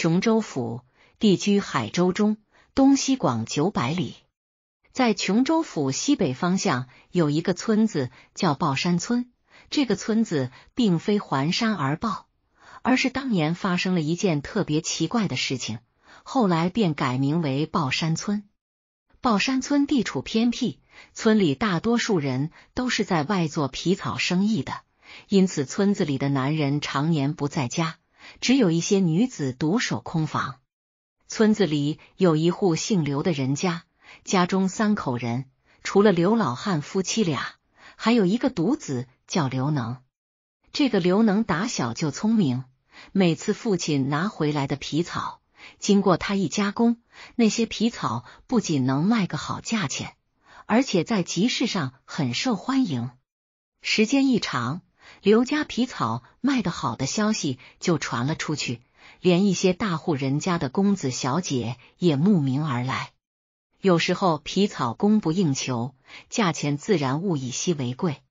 琼州府地居海州中，东西广九百里。在琼州府西北方向有一个村子叫抱山村，这个村子并非环山而抱，而是当年发生了一件特别奇怪的事情，后来便改名为抱山村。抱山村地处偏僻，村里大多数人都是在外做皮草生意的，因此村子里的男人常年不在家。只有一些女子独守空房。村子里有一户姓刘的人家，家中三口人，除了刘老汉夫妻俩，还有一个独子叫刘能。这个刘能打小就聪明，每次父亲拿回来的皮草，经过他一加工，那些皮草不仅能卖个好价钱，而且在集市上很受欢迎。时间一长。刘家皮草卖得好的消息就传了出去，连一些大户人家的公子小姐也慕名而来。有时候皮草供不应求，价钱自然物以稀为贵。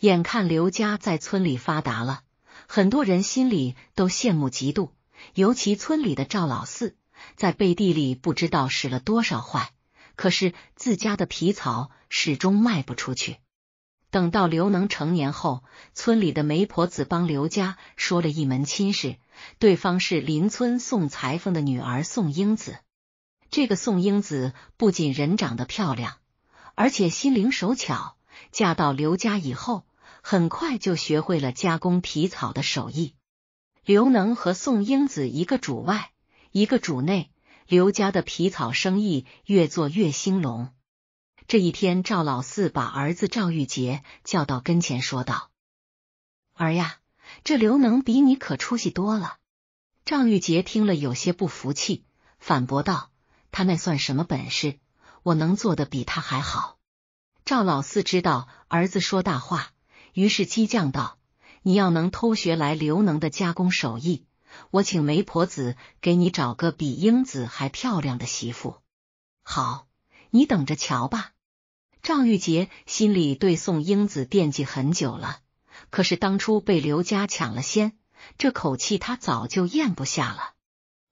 眼看刘家在村里发达了，很多人心里都羡慕嫉妒。尤其村里的赵老四，在背地里不知道使了多少坏，可是自家的皮草始终卖不出去。等到刘能成年后，村里的媒婆子帮刘家说了一门亲事，对方是邻村宋裁缝的女儿宋英子。这个宋英子不仅人长得漂亮，而且心灵手巧，嫁到刘家以后，很快就学会了加工皮草的手艺。刘能和宋英子一个主外，一个主内，刘家的皮草生意越做越兴隆。这一天，赵老四把儿子赵玉杰叫到跟前，说道：“儿呀，这刘能比你可出息多了。”赵玉杰听了有些不服气，反驳道：“他那算什么本事？我能做的比他还好。”赵老四知道儿子说大话，于是激将道：“你要能偷学来刘能的加工手艺，我请媒婆子给你找个比英子还漂亮的媳妇。”好，你等着瞧吧。赵玉杰心里对宋英子惦记很久了，可是当初被刘家抢了先，这口气他早就咽不下了。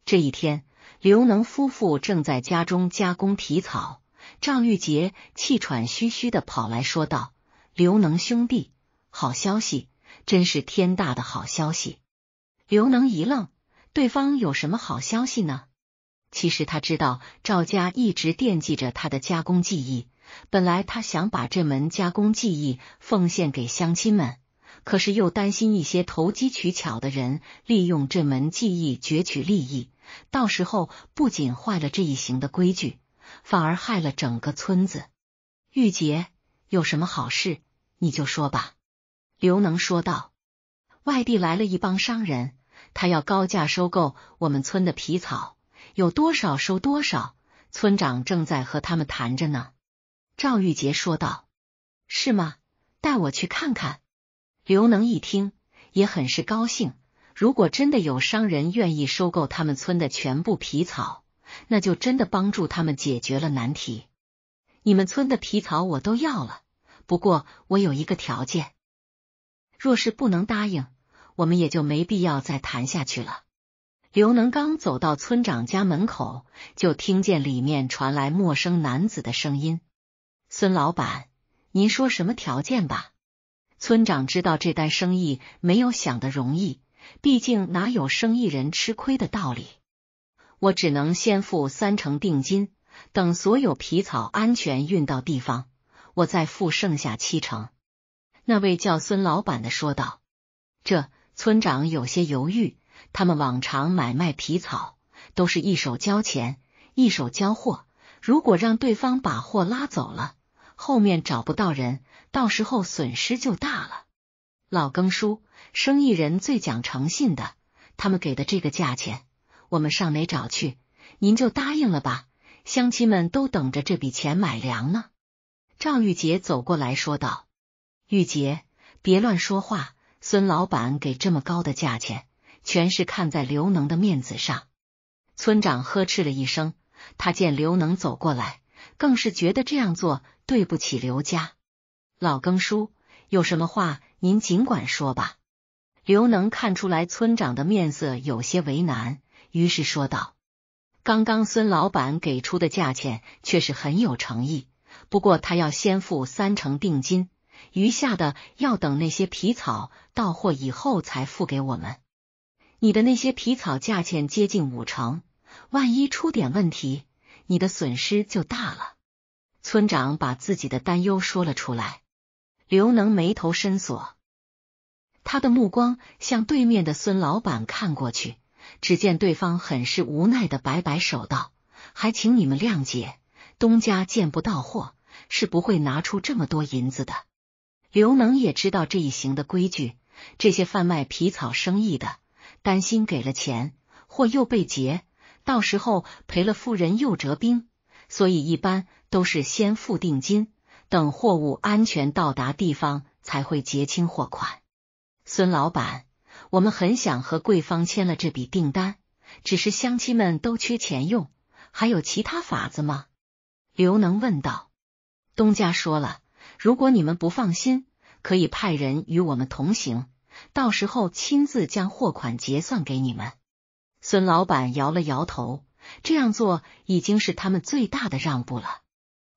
这一天，刘能夫妇正在家中加工皮草，赵玉杰气喘吁吁的跑来说道：“刘能兄弟，好消息，真是天大的好消息！”刘能一愣，对方有什么好消息呢？其实他知道赵家一直惦记着他的加工技艺。本来他想把这门加工技艺奉献给乡亲们，可是又担心一些投机取巧的人利用这门技艺攫取利益，到时候不仅坏了这一行的规矩，反而害了整个村子。玉洁，有什么好事，你就说吧。”刘能说道，“外地来了一帮商人，他要高价收购我们村的皮草，有多少收多少。村长正在和他们谈着呢。”赵玉杰说道：“是吗？带我去看看。”刘能一听也很是高兴。如果真的有商人愿意收购他们村的全部皮草，那就真的帮助他们解决了难题。你们村的皮草我都要了，不过我有一个条件。若是不能答应，我们也就没必要再谈下去了。刘能刚走到村长家门口，就听见里面传来陌生男子的声音。孙老板，您说什么条件吧？村长知道这单生意没有想的容易，毕竟哪有生意人吃亏的道理？我只能先付三成定金，等所有皮草安全运到地方，我再付剩下七成。那位叫孙老板的说道。这村长有些犹豫，他们往常买卖皮草都是一手交钱一手交货，如果让对方把货拉走了。后面找不到人，到时候损失就大了。老庚叔，生意人最讲诚信的，他们给的这个价钱，我们上哪找去？您就答应了吧，乡亲们都等着这笔钱买粮呢。赵玉杰走过来说道：“玉杰，别乱说话，孙老板给这么高的价钱，全是看在刘能的面子上。”村长呵斥了一声，他见刘能走过来，更是觉得这样做。对不起，刘家老庚叔，有什么话您尽管说吧。刘能看出来村长的面色有些为难，于是说道：“刚刚孙老板给出的价钱却是很有诚意，不过他要先付三成定金，余下的要等那些皮草到货以后才付给我们。你的那些皮草价钱接近五成，万一出点问题，你的损失就大了。”村长把自己的担忧说了出来，刘能眉头深锁，他的目光向对面的孙老板看过去，只见对方很是无奈的摆摆手道：“还请你们谅解，东家见不到货是不会拿出这么多银子的。”刘能也知道这一行的规矩，这些贩卖皮草生意的担心给了钱，货又被劫，到时候赔了富人又折兵。所以一般都是先付定金，等货物安全到达地方才会结清货款。孙老板，我们很想和贵方签了这笔订单，只是乡亲们都缺钱用，还有其他法子吗？刘能问道。东家说了，如果你们不放心，可以派人与我们同行，到时候亲自将货款结算给你们。孙老板摇了摇头。这样做已经是他们最大的让步了，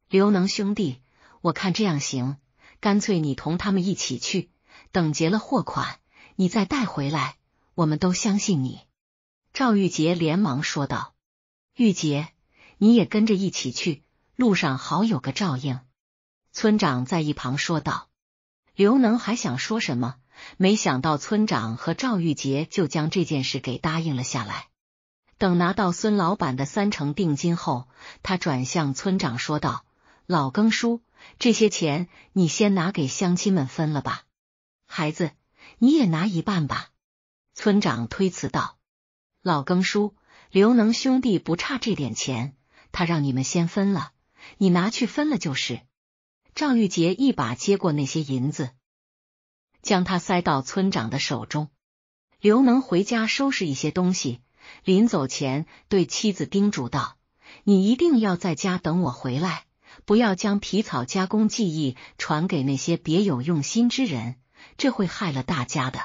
刘能兄弟，我看这样行，干脆你同他们一起去，等结了货款，你再带回来，我们都相信你。赵玉杰连忙说道：“玉杰，你也跟着一起去，路上好有个照应。”村长在一旁说道。刘能还想说什么，没想到村长和赵玉杰就将这件事给答应了下来。等拿到孙老板的三成定金后，他转向村长说道：“老庚叔，这些钱你先拿给乡亲们分了吧，孩子你也拿一半吧。”村长推辞道：“老庚叔，刘能兄弟不差这点钱，他让你们先分了，你拿去分了就是。”赵玉杰一把接过那些银子，将他塞到村长的手中。刘能回家收拾一些东西。临走前，对妻子叮嘱道：“你一定要在家等我回来，不要将皮草加工技艺传给那些别有用心之人，这会害了大家的。”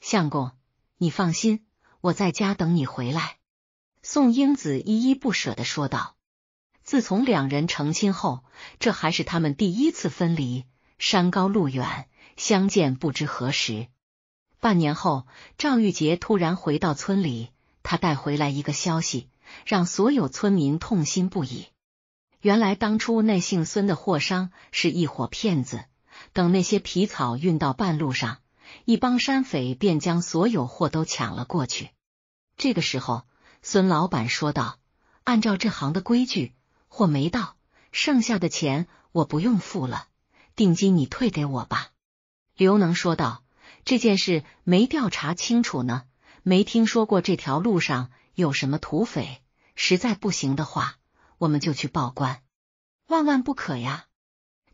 相公，你放心，我在家等你回来。”宋英子依依不舍的说道。自从两人成亲后，这还是他们第一次分离。山高路远，相见不知何时。半年后，赵玉杰突然回到村里。他带回来一个消息，让所有村民痛心不已。原来当初那姓孙的货商是一伙骗子，等那些皮草运到半路上，一帮山匪便将所有货都抢了过去。这个时候，孙老板说道：“按照这行的规矩，货没到，剩下的钱我不用付了，定金你退给我吧。”刘能说道：“这件事没调查清楚呢。”没听说过这条路上有什么土匪，实在不行的话，我们就去报官，万万不可呀！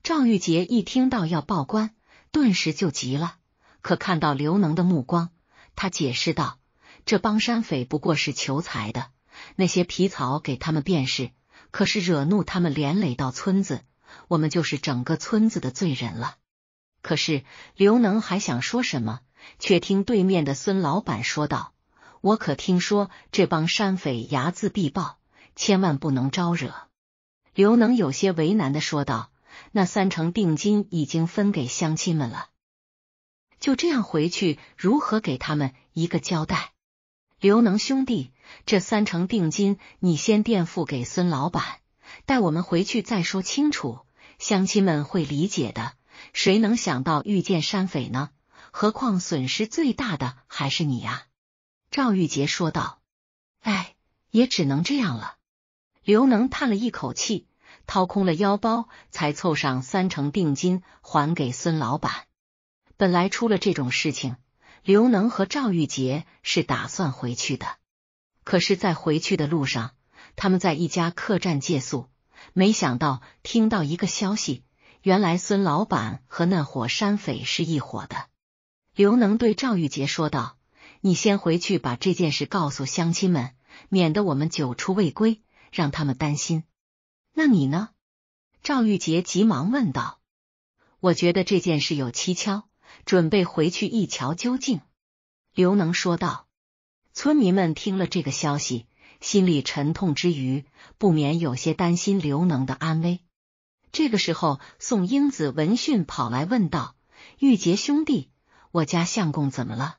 赵玉杰一听到要报官，顿时就急了。可看到刘能的目光，他解释道：“这帮山匪不过是求财的，那些皮草给他们便是。可是惹怒他们，连累到村子，我们就是整个村子的罪人了。”可是刘能还想说什么。却听对面的孙老板说道：“我可听说这帮山匪睚眦必报，千万不能招惹。”刘能有些为难的说道：“那三成定金已经分给乡亲们了，就这样回去，如何给他们一个交代？”刘能兄弟，这三成定金你先垫付给孙老板，待我们回去再说清楚，乡亲们会理解的。谁能想到遇见山匪呢？何况损失最大的还是你呀，赵玉杰说道。哎，也只能这样了。刘能叹了一口气，掏空了腰包，才凑上三成定金还给孙老板。本来出了这种事情，刘能和赵玉杰是打算回去的，可是，在回去的路上，他们在一家客栈借宿，没想到听到一个消息：原来孙老板和那伙山匪是一伙的。刘能对赵玉杰说道：“你先回去把这件事告诉乡亲们，免得我们久出未归，让他们担心。”那你呢？”赵玉杰急忙问道。“我觉得这件事有蹊跷，准备回去一瞧究竟。”刘能说道。村民们听了这个消息，心里沉痛之余，不免有些担心刘能的安危。这个时候，宋英子闻讯跑来问道：“玉杰兄弟。”我家相公怎么了？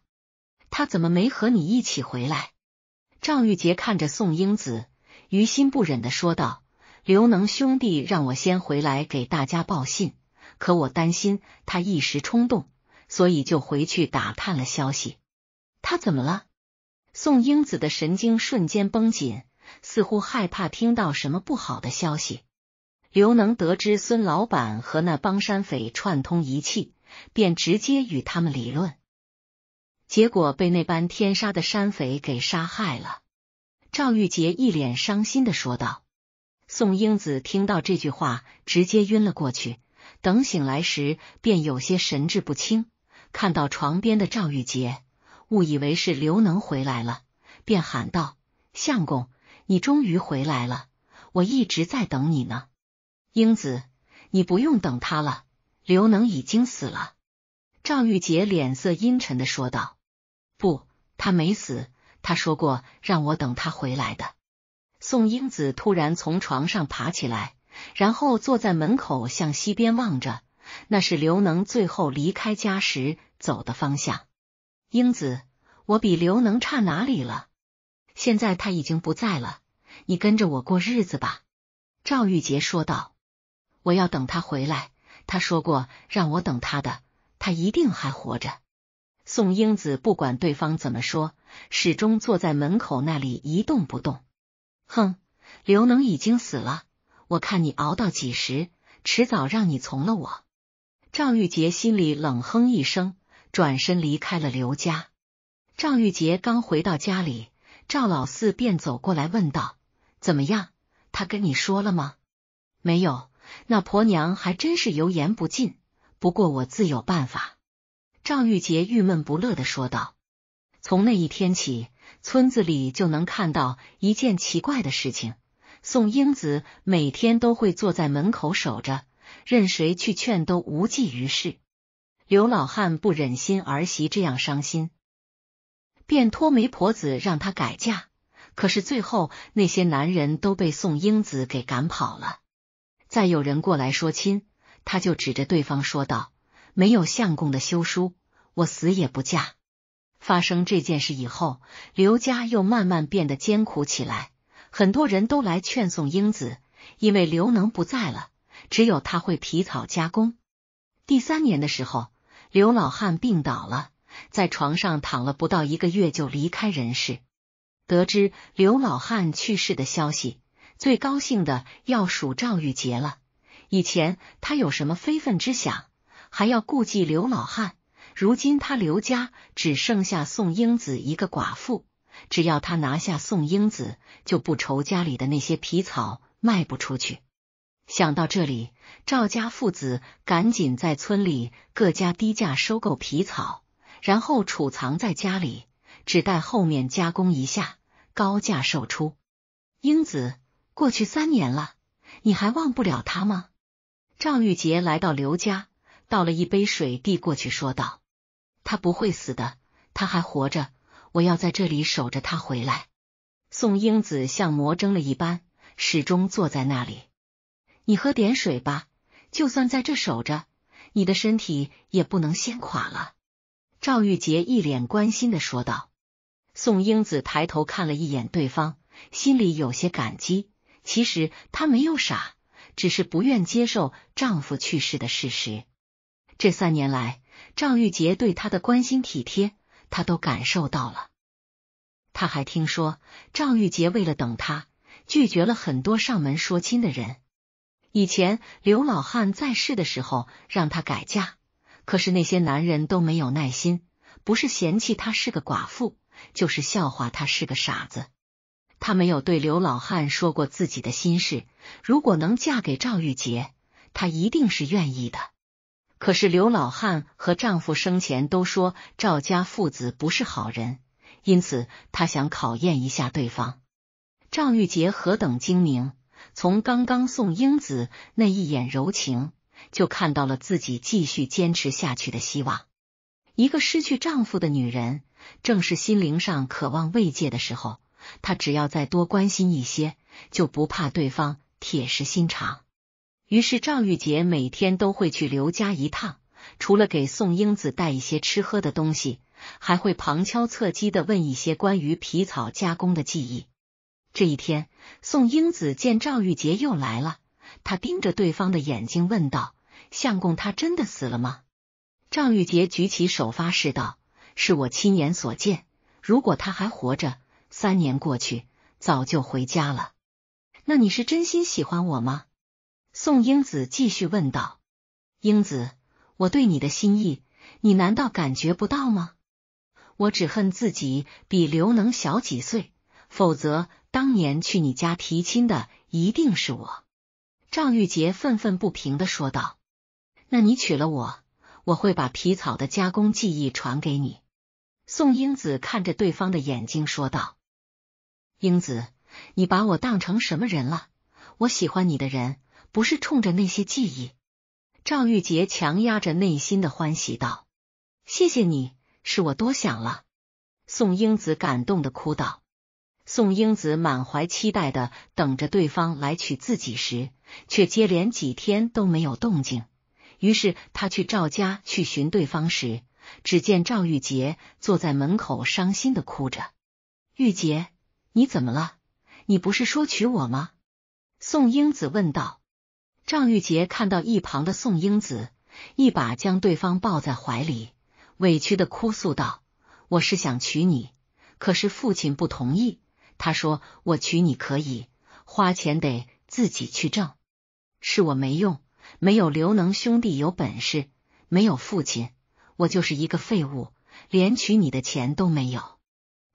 他怎么没和你一起回来？赵玉杰看着宋英子，于心不忍的说道：“刘能兄弟让我先回来给大家报信，可我担心他一时冲动，所以就回去打探了消息。他怎么了？”宋英子的神经瞬间绷紧，似乎害怕听到什么不好的消息。刘能得知孙老板和那帮山匪串通一气。便直接与他们理论，结果被那班天杀的山匪给杀害了。赵玉杰一脸伤心的说道。宋英子听到这句话，直接晕了过去。等醒来时，便有些神志不清，看到床边的赵玉杰，误以为是刘能回来了，便喊道：“相公，你终于回来了，我一直在等你呢。”英子，你不用等他了。刘能已经死了，赵玉杰脸色阴沉的说道：“不，他没死，他说过让我等他回来的。”宋英子突然从床上爬起来，然后坐在门口向西边望着，那是刘能最后离开家时走的方向。英子，我比刘能差哪里了？现在他已经不在了，你跟着我过日子吧。”赵玉杰说道，“我要等他回来。”他说过让我等他的，他一定还活着。宋英子不管对方怎么说，始终坐在门口那里一动不动。哼，刘能已经死了，我看你熬到几时，迟早让你从了我。赵玉杰心里冷哼一声，转身离开了刘家。赵玉杰刚回到家里，赵老四便走过来问道：“怎么样？他跟你说了吗？”“没有。”那婆娘还真是油盐不进，不过我自有办法。”赵玉杰郁闷不乐的说道。从那一天起，村子里就能看到一件奇怪的事情：宋英子每天都会坐在门口守着，任谁去劝都无济于事。刘老汉不忍心儿媳这样伤心，便托媒婆子让她改嫁，可是最后那些男人都被宋英子给赶跑了。再有人过来说亲，他就指着对方说道：“没有相公的休书，我死也不嫁。”发生这件事以后，刘家又慢慢变得艰苦起来，很多人都来劝送英子，因为刘能不在了，只有他会皮草加工。第三年的时候，刘老汉病倒了，在床上躺了不到一个月就离开人世。得知刘老汉去世的消息。最高兴的要数赵玉杰了。以前他有什么非分之想，还要顾忌刘老汉。如今他刘家只剩下宋英子一个寡妇，只要他拿下宋英子，就不愁家里的那些皮草卖不出去。想到这里，赵家父子赶紧在村里各家低价收购皮草，然后储藏在家里，只待后面加工一下，高价售出。英子。过去三年了，你还忘不了他吗？赵玉洁来到刘家，倒了一杯水递过去，说道：“他不会死的，他还活着。我要在这里守着他回来。”宋英子像魔怔了一般，始终坐在那里。你喝点水吧，就算在这守着，你的身体也不能先垮了。”赵玉洁一脸关心的说道。宋英子抬头看了一眼对方，心里有些感激。其实她没有傻，只是不愿接受丈夫去世的事实。这三年来，赵玉洁对她的关心体贴，她都感受到了。她还听说赵玉洁为了等她，拒绝了很多上门说亲的人。以前刘老汉在世的时候，让她改嫁，可是那些男人都没有耐心，不是嫌弃她是个寡妇，就是笑话她是个傻子。她没有对刘老汉说过自己的心事。如果能嫁给赵玉洁，她一定是愿意的。可是刘老汉和丈夫生前都说赵家父子不是好人，因此她想考验一下对方。赵玉杰何等精明，从刚刚宋英子那一眼柔情，就看到了自己继续坚持下去的希望。一个失去丈夫的女人，正是心灵上渴望慰藉的时候。他只要再多关心一些，就不怕对方铁石心肠。于是赵玉杰每天都会去刘家一趟，除了给宋英子带一些吃喝的东西，还会旁敲侧击的问一些关于皮草加工的技艺。这一天，宋英子见赵玉杰又来了，她盯着对方的眼睛问道：“相公，他真的死了吗？”赵玉杰举起手发誓道：“是我亲眼所见，如果他还活着。”三年过去，早就回家了。那你是真心喜欢我吗？宋英子继续问道。英子，我对你的心意，你难道感觉不到吗？我只恨自己比刘能小几岁，否则当年去你家提亲的一定是我。赵玉杰愤愤不平的说道。那你娶了我，我会把皮草的加工技艺传给你。宋英子看着对方的眼睛说道。英子，你把我当成什么人了？我喜欢你的人，不是冲着那些记忆。赵玉洁强压着内心的欢喜道：“谢谢你，是我多想了。”宋英子感动的哭道。宋英子满怀期待的等着对方来娶自己时，却接连几天都没有动静。于是他去赵家去寻对方时，只见赵玉洁坐在门口伤心的哭着。玉洁。你怎么了？你不是说娶我吗？宋英子问道。张玉杰看到一旁的宋英子，一把将对方抱在怀里，委屈的哭诉道：“我是想娶你，可是父亲不同意。他说我娶你可以，花钱得自己去挣。是我没用，没有刘能兄弟有本事，没有父亲，我就是一个废物，连娶你的钱都没有。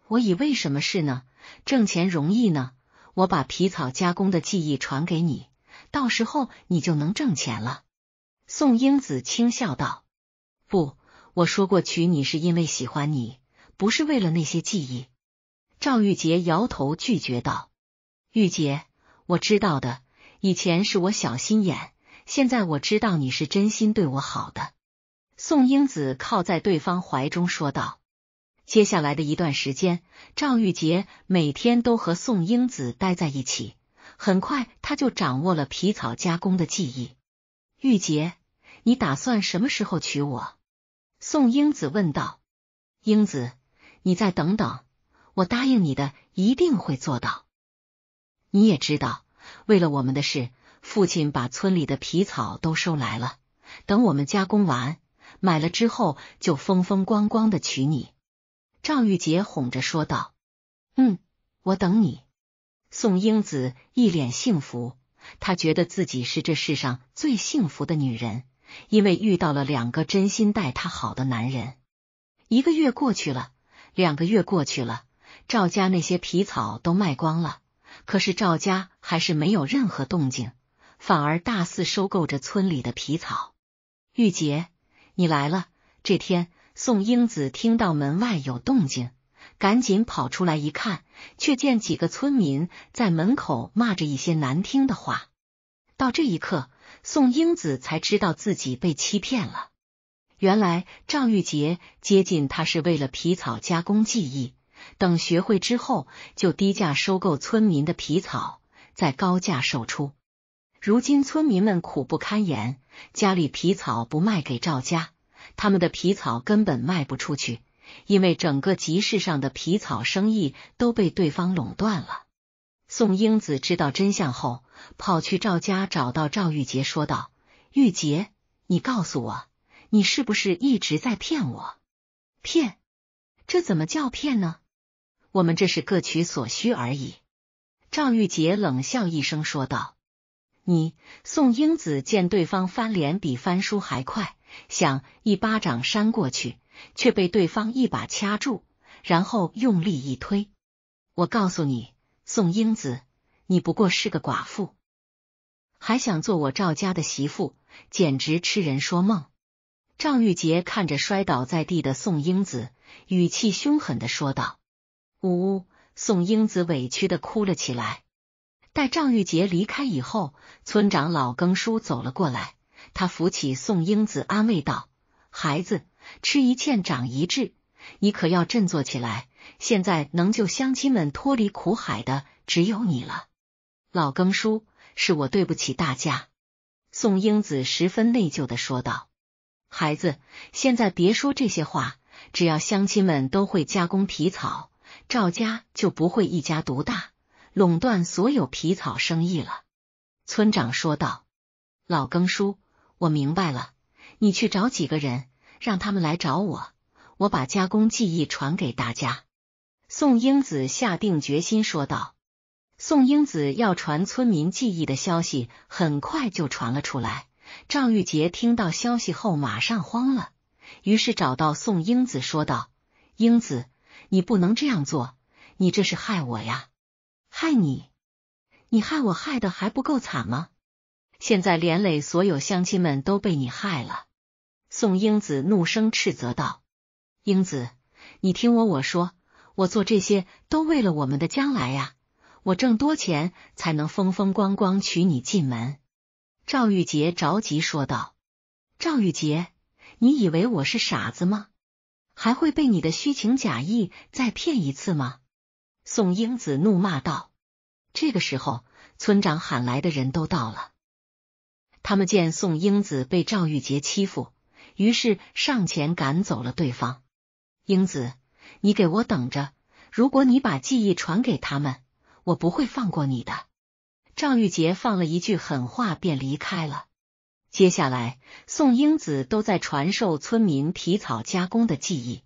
我以为什么事呢？”挣钱容易呢，我把皮草加工的记忆传给你，到时候你就能挣钱了。宋英子轻笑道：“不，我说过娶你是因为喜欢你，不是为了那些记忆。”赵玉杰摇头拒绝道：“玉杰，我知道的，以前是我小心眼，现在我知道你是真心对我好的。”宋英子靠在对方怀中说道。接下来的一段时间，赵玉杰每天都和宋英子待在一起。很快，他就掌握了皮草加工的技艺。玉洁，你打算什么时候娶我？宋英子问道。英子，你再等等，我答应你的一定会做到。你也知道，为了我们的事，父亲把村里的皮草都收来了。等我们加工完，买了之后，就风风光光的娶你。赵玉洁哄着说道：“嗯，我等你。”宋英子一脸幸福，她觉得自己是这世上最幸福的女人，因为遇到了两个真心待她好的男人。一个月过去了，两个月过去了，赵家那些皮草都卖光了，可是赵家还是没有任何动静，反而大肆收购着村里的皮草。玉洁，你来了，这天。宋英子听到门外有动静，赶紧跑出来一看，却见几个村民在门口骂着一些难听的话。到这一刻，宋英子才知道自己被欺骗了。原来赵玉杰接近他是为了皮草加工技艺，等学会之后就低价收购村民的皮草，再高价售出。如今村民们苦不堪言，家里皮草不卖给赵家。他们的皮草根本卖不出去，因为整个集市上的皮草生意都被对方垄断了。宋英子知道真相后，跑去赵家找到赵玉杰，说道：“玉杰，你告诉我，你是不是一直在骗我？骗？这怎么叫骗呢？我们这是各取所需而已。”赵玉杰冷笑一声说道：“你。”宋英子见对方翻脸比翻书还快。想一巴掌扇过去，却被对方一把掐住，然后用力一推。我告诉你，宋英子，你不过是个寡妇，还想做我赵家的媳妇，简直痴人说梦。赵玉洁看着摔倒在地的宋英子，语气凶狠的说道。呜呜，宋英子委屈的哭了起来。待赵玉洁离开以后，村长老庚叔走了过来。他扶起宋英子，安慰道：“孩子，吃一堑长一智，你可要振作起来。现在能救乡亲们脱离苦海的，只有你了。”老庚叔，是我对不起大家。”宋英子十分内疚的说道。“孩子，现在别说这些话，只要乡亲们都会加工皮草，赵家就不会一家独大，垄断所有皮草生意了。”村长说道，“老庚叔。”我明白了，你去找几个人，让他们来找我，我把加工技艺传给大家。”宋英子下定决心说道。宋英子要传村民技艺的消息很快就传了出来。赵玉杰听到消息后马上慌了，于是找到宋英子说道：“英子，你不能这样做，你这是害我呀，害你，你害我害的还不够惨吗？”现在连累所有乡亲们都被你害了，宋英子怒声斥责道：“英子，你听我我说，我做这些都为了我们的将来呀，我挣多钱才能风风光光娶你进门。”赵玉杰着急说道：“赵玉杰，你以为我是傻子吗？还会被你的虚情假意再骗一次吗？”宋英子怒骂道。这个时候，村长喊来的人都到了。他们见宋英子被赵玉杰欺负，于是上前赶走了对方。英子，你给我等着！如果你把记忆传给他们，我不会放过你的。赵玉杰放了一句狠话，便离开了。接下来，宋英子都在传授村民皮草加工的技艺。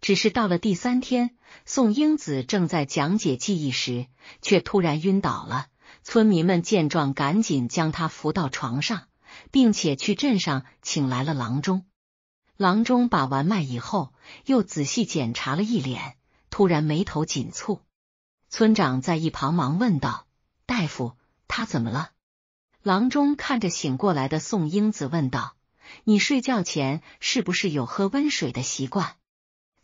只是到了第三天，宋英子正在讲解记忆时，却突然晕倒了。村民们见状，赶紧将他扶到床上，并且去镇上请来了郎中。郎中把完脉以后，又仔细检查了一脸，突然眉头紧蹙。村长在一旁忙问道：“大夫，他怎么了？”郎中看着醒过来的宋英子问道：“你睡觉前是不是有喝温水的习惯？”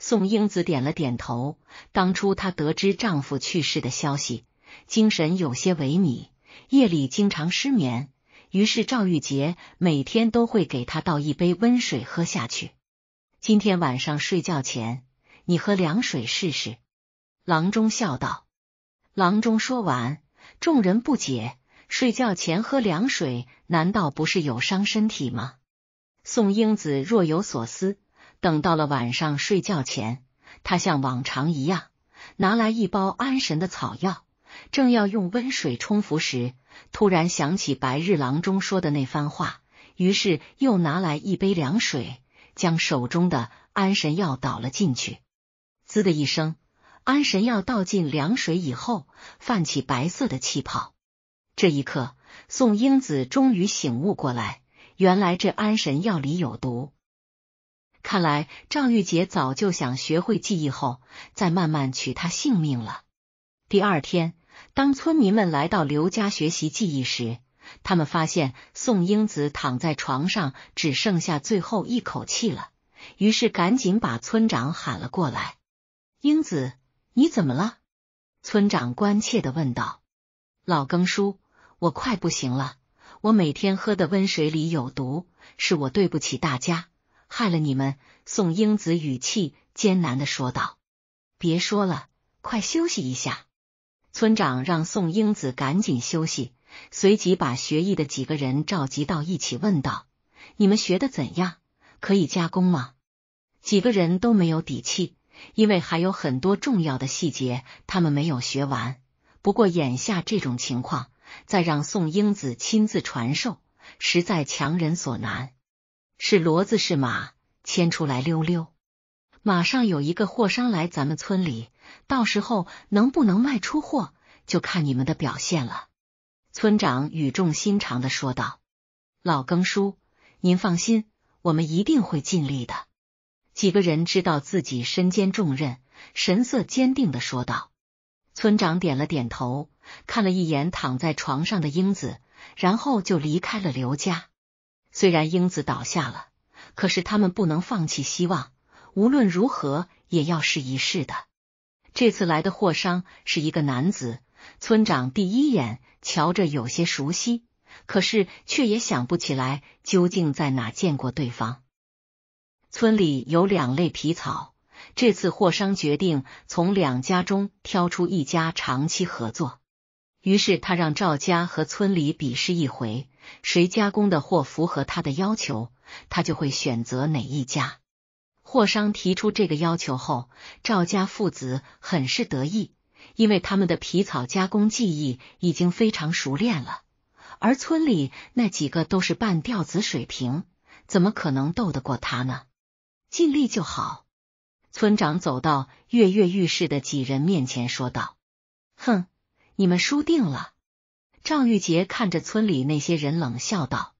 宋英子点了点头。当初她得知丈夫去世的消息。精神有些萎靡，夜里经常失眠。于是赵玉杰每天都会给他倒一杯温水喝下去。今天晚上睡觉前，你喝凉水试试。”郎中笑道。郎中说完，众人不解：睡觉前喝凉水，难道不是有伤身体吗？宋英子若有所思。等到了晚上睡觉前，他像往常一样，拿来一包安神的草药。正要用温水冲服时，突然想起白日郎中说的那番话，于是又拿来一杯凉水，将手中的安神药倒了进去。滋的一声，安神药倒进凉水以后，泛起白色的气泡。这一刻，宋英子终于醒悟过来，原来这安神药里有毒。看来赵玉洁早就想学会记忆后，再慢慢取他性命了。第二天。当村民们来到刘家学习技艺时，他们发现宋英子躺在床上，只剩下最后一口气了。于是赶紧把村长喊了过来。英子，你怎么了？村长关切的问道。老庚叔，我快不行了。我每天喝的温水里有毒，是我对不起大家，害了你们。宋英子语气艰难的说道。别说了，快休息一下。村长让宋英子赶紧休息，随即把学艺的几个人召集到一起，问道：“你们学的怎样？可以加工吗？”几个人都没有底气，因为还有很多重要的细节他们没有学完。不过眼下这种情况，再让宋英子亲自传授，实在强人所难。是骡子是马，牵出来溜溜。马上有一个货商来咱们村里。到时候能不能卖出货，就看你们的表现了。”村长语重心长的说道。“老庚叔，您放心，我们一定会尽力的。”几个人知道自己身兼重任，神色坚定的说道。村长点了点头，看了一眼躺在床上的英子，然后就离开了刘家。虽然英子倒下了，可是他们不能放弃希望，无论如何也要试一试的。这次来的货商是一个男子，村长第一眼瞧着有些熟悉，可是却也想不起来究竟在哪见过对方。村里有两类皮草，这次货商决定从两家中挑出一家长期合作，于是他让赵家和村里比试一回，谁加工的货符合他的要求，他就会选择哪一家。货商提出这个要求后，赵家父子很是得意，因为他们的皮草加工技艺已经非常熟练了，而村里那几个都是半吊子水平，怎么可能斗得过他呢？尽力就好。村长走到跃跃欲试的几人面前说道：“哼，你们输定了。”赵玉杰看着村里那些人冷笑道。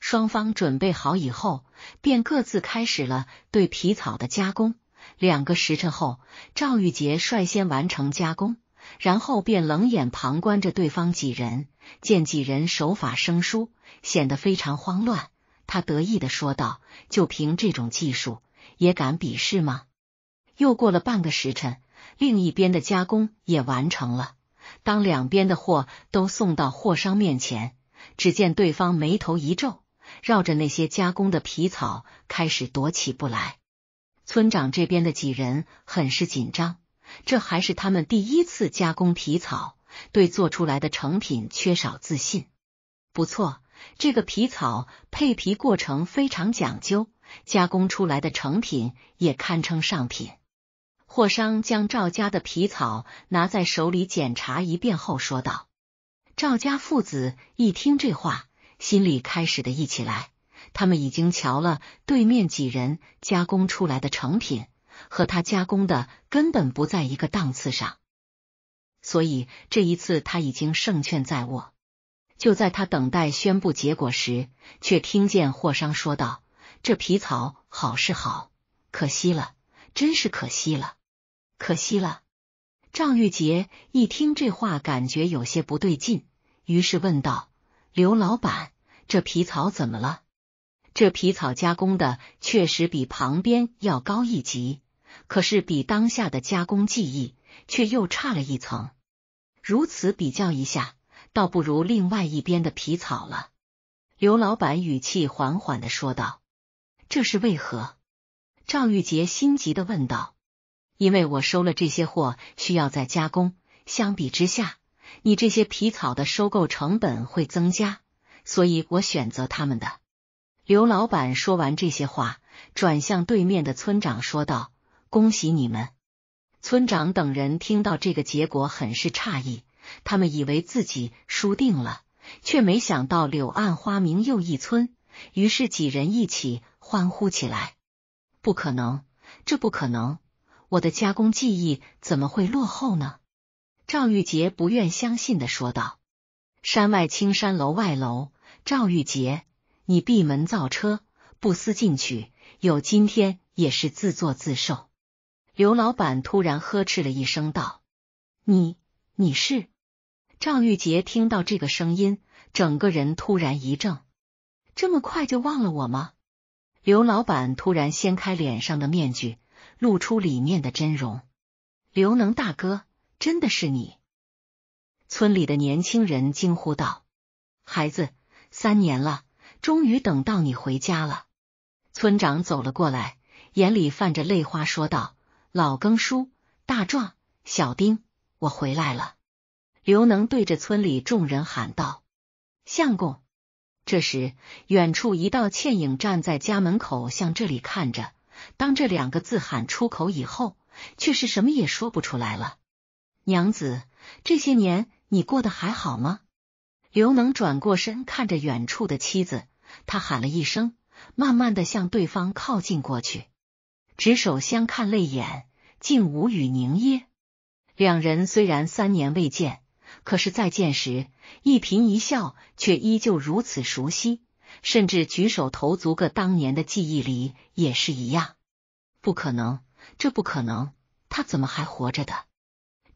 双方准备好以后，便各自开始了对皮草的加工。两个时辰后，赵玉杰率先完成加工，然后便冷眼旁观着对方几人。见几人手法生疏，显得非常慌乱，他得意的说道：“就凭这种技术，也敢比试吗？”又过了半个时辰，另一边的加工也完成了。当两边的货都送到货商面前，只见对方眉头一皱。绕着那些加工的皮草开始躲起不来，村长这边的几人很是紧张，这还是他们第一次加工皮草，对做出来的成品缺少自信。不错，这个皮草配皮过程非常讲究，加工出来的成品也堪称上品。货商将赵家的皮草拿在手里检查一遍后说道：“赵家父子一听这话。”心里开始的一起来，他们已经瞧了对面几人加工出来的成品，和他加工的根本不在一个档次上。所以这一次他已经胜券在握。就在他等待宣布结果时，却听见货商说道：“这皮草好是好，可惜了，真是可惜了，可惜了。”赵玉杰一听这话，感觉有些不对劲，于是问道。刘老板，这皮草怎么了？这皮草加工的确实比旁边要高一级，可是比当下的加工技艺却又差了一层。如此比较一下，倒不如另外一边的皮草了。刘老板语气缓缓的说道：“这是为何？”赵玉杰心急的问道：“因为我收了这些货，需要再加工。相比之下。”你这些皮草的收购成本会增加，所以我选择他们的。刘老板说完这些话，转向对面的村长说道：“恭喜你们！”村长等人听到这个结果，很是诧异，他们以为自己输定了，却没想到柳暗花明又一村。于是几人一起欢呼起来：“不可能，这不可能！我的加工技艺怎么会落后呢？”赵玉杰不愿相信的说道：“山外青山楼外楼，赵玉杰，你闭门造车，不思进取，有今天也是自作自受。”刘老板突然呵斥了一声道：“你，你是？”赵玉杰听到这个声音，整个人突然一怔：“这么快就忘了我吗？”刘老板突然掀开脸上的面具，露出里面的真容：“刘能大哥。”真的是你！村里的年轻人惊呼道：“孩子，三年了，终于等到你回家了！”村长走了过来，眼里泛着泪花，说道：“老庚叔、大壮、小丁，我回来了！”刘能对着村里众人喊道：“相公！”这时，远处一道倩影站在家门口，向这里看着。当这两个字喊出口以后，却是什么也说不出来了。娘子，这些年你过得还好吗？刘能转过身，看着远处的妻子，他喊了一声，慢慢的向对方靠近过去。执手相看泪眼，竟无语凝噎。两人虽然三年未见，可是再见时，一颦一笑却依旧如此熟悉，甚至举手投足，个当年的记忆里也是一样。不可能，这不可能，他怎么还活着的？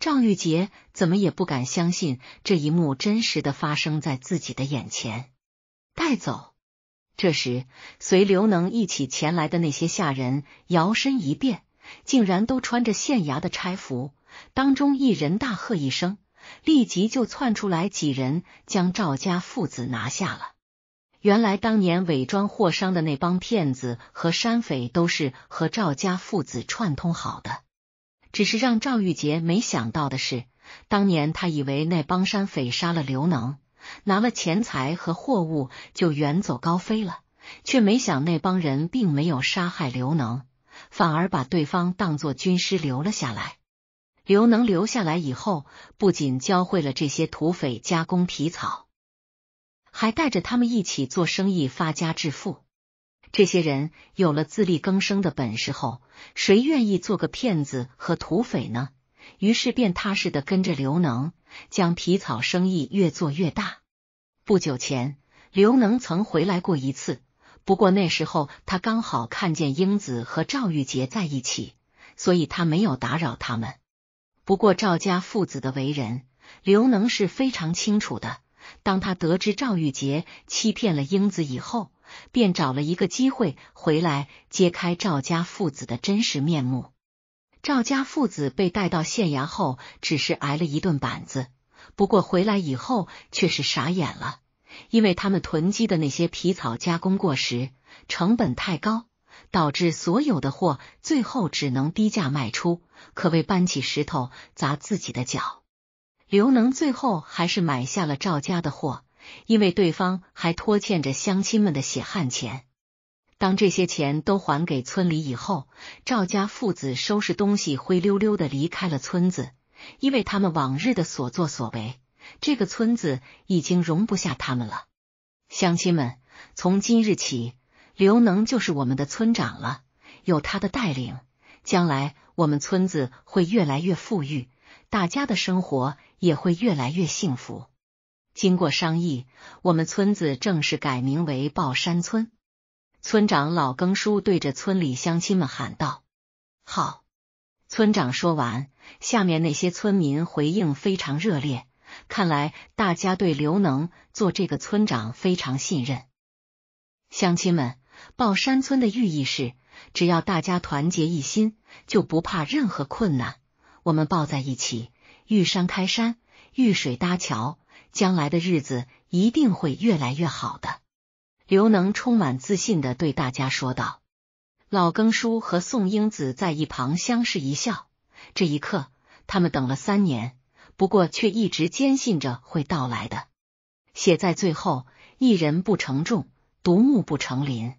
赵玉杰怎么也不敢相信这一幕真实的发生在自己的眼前。带走！这时，随刘能一起前来的那些下人摇身一变，竟然都穿着县衙的差服。当中一人大喝一声，立即就窜出来几人将赵家父子拿下了。原来，当年伪装货商的那帮骗子和山匪都是和赵家父子串通好的。只是让赵玉杰没想到的是，当年他以为那帮山匪杀了刘能，拿了钱财和货物就远走高飞了，却没想那帮人并没有杀害刘能，反而把对方当做军师留了下来。刘能留下来以后，不仅教会了这些土匪加工皮草，还带着他们一起做生意发家致富。这些人有了自力更生的本事后，谁愿意做个骗子和土匪呢？于是便踏实的跟着刘能，将皮草生意越做越大。不久前，刘能曾回来过一次，不过那时候他刚好看见英子和赵玉洁在一起，所以他没有打扰他们。不过赵家父子的为人，刘能是非常清楚的。当他得知赵玉洁欺骗了英子以后，便找了一个机会回来，揭开赵家父子的真实面目。赵家父子被带到县衙后，只是挨了一顿板子。不过回来以后却是傻眼了，因为他们囤积的那些皮草加工过时，成本太高，导致所有的货最后只能低价卖出，可谓搬起石头砸自己的脚。刘能最后还是买下了赵家的货。因为对方还拖欠着乡亲们的血汗钱，当这些钱都还给村里以后，赵家父子收拾东西，灰溜溜的离开了村子。因为他们往日的所作所为，这个村子已经容不下他们了。乡亲们，从今日起，刘能就是我们的村长了。有他的带领，将来我们村子会越来越富裕，大家的生活也会越来越幸福。经过商议，我们村子正式改名为抱山村。村长老庚叔对着村里乡亲们喊道：“好！”村长说完，下面那些村民回应非常热烈。看来大家对刘能做这个村长非常信任。乡亲们，抱山村的寓意是：只要大家团结一心，就不怕任何困难。我们抱在一起，遇山开山，遇水搭桥。将来的日子一定会越来越好的，刘能充满自信的对大家说道。老庚叔和宋英子在一旁相视一笑。这一刻，他们等了三年，不过却一直坚信着会到来的。写在最后：“一人不成众，独木不成林，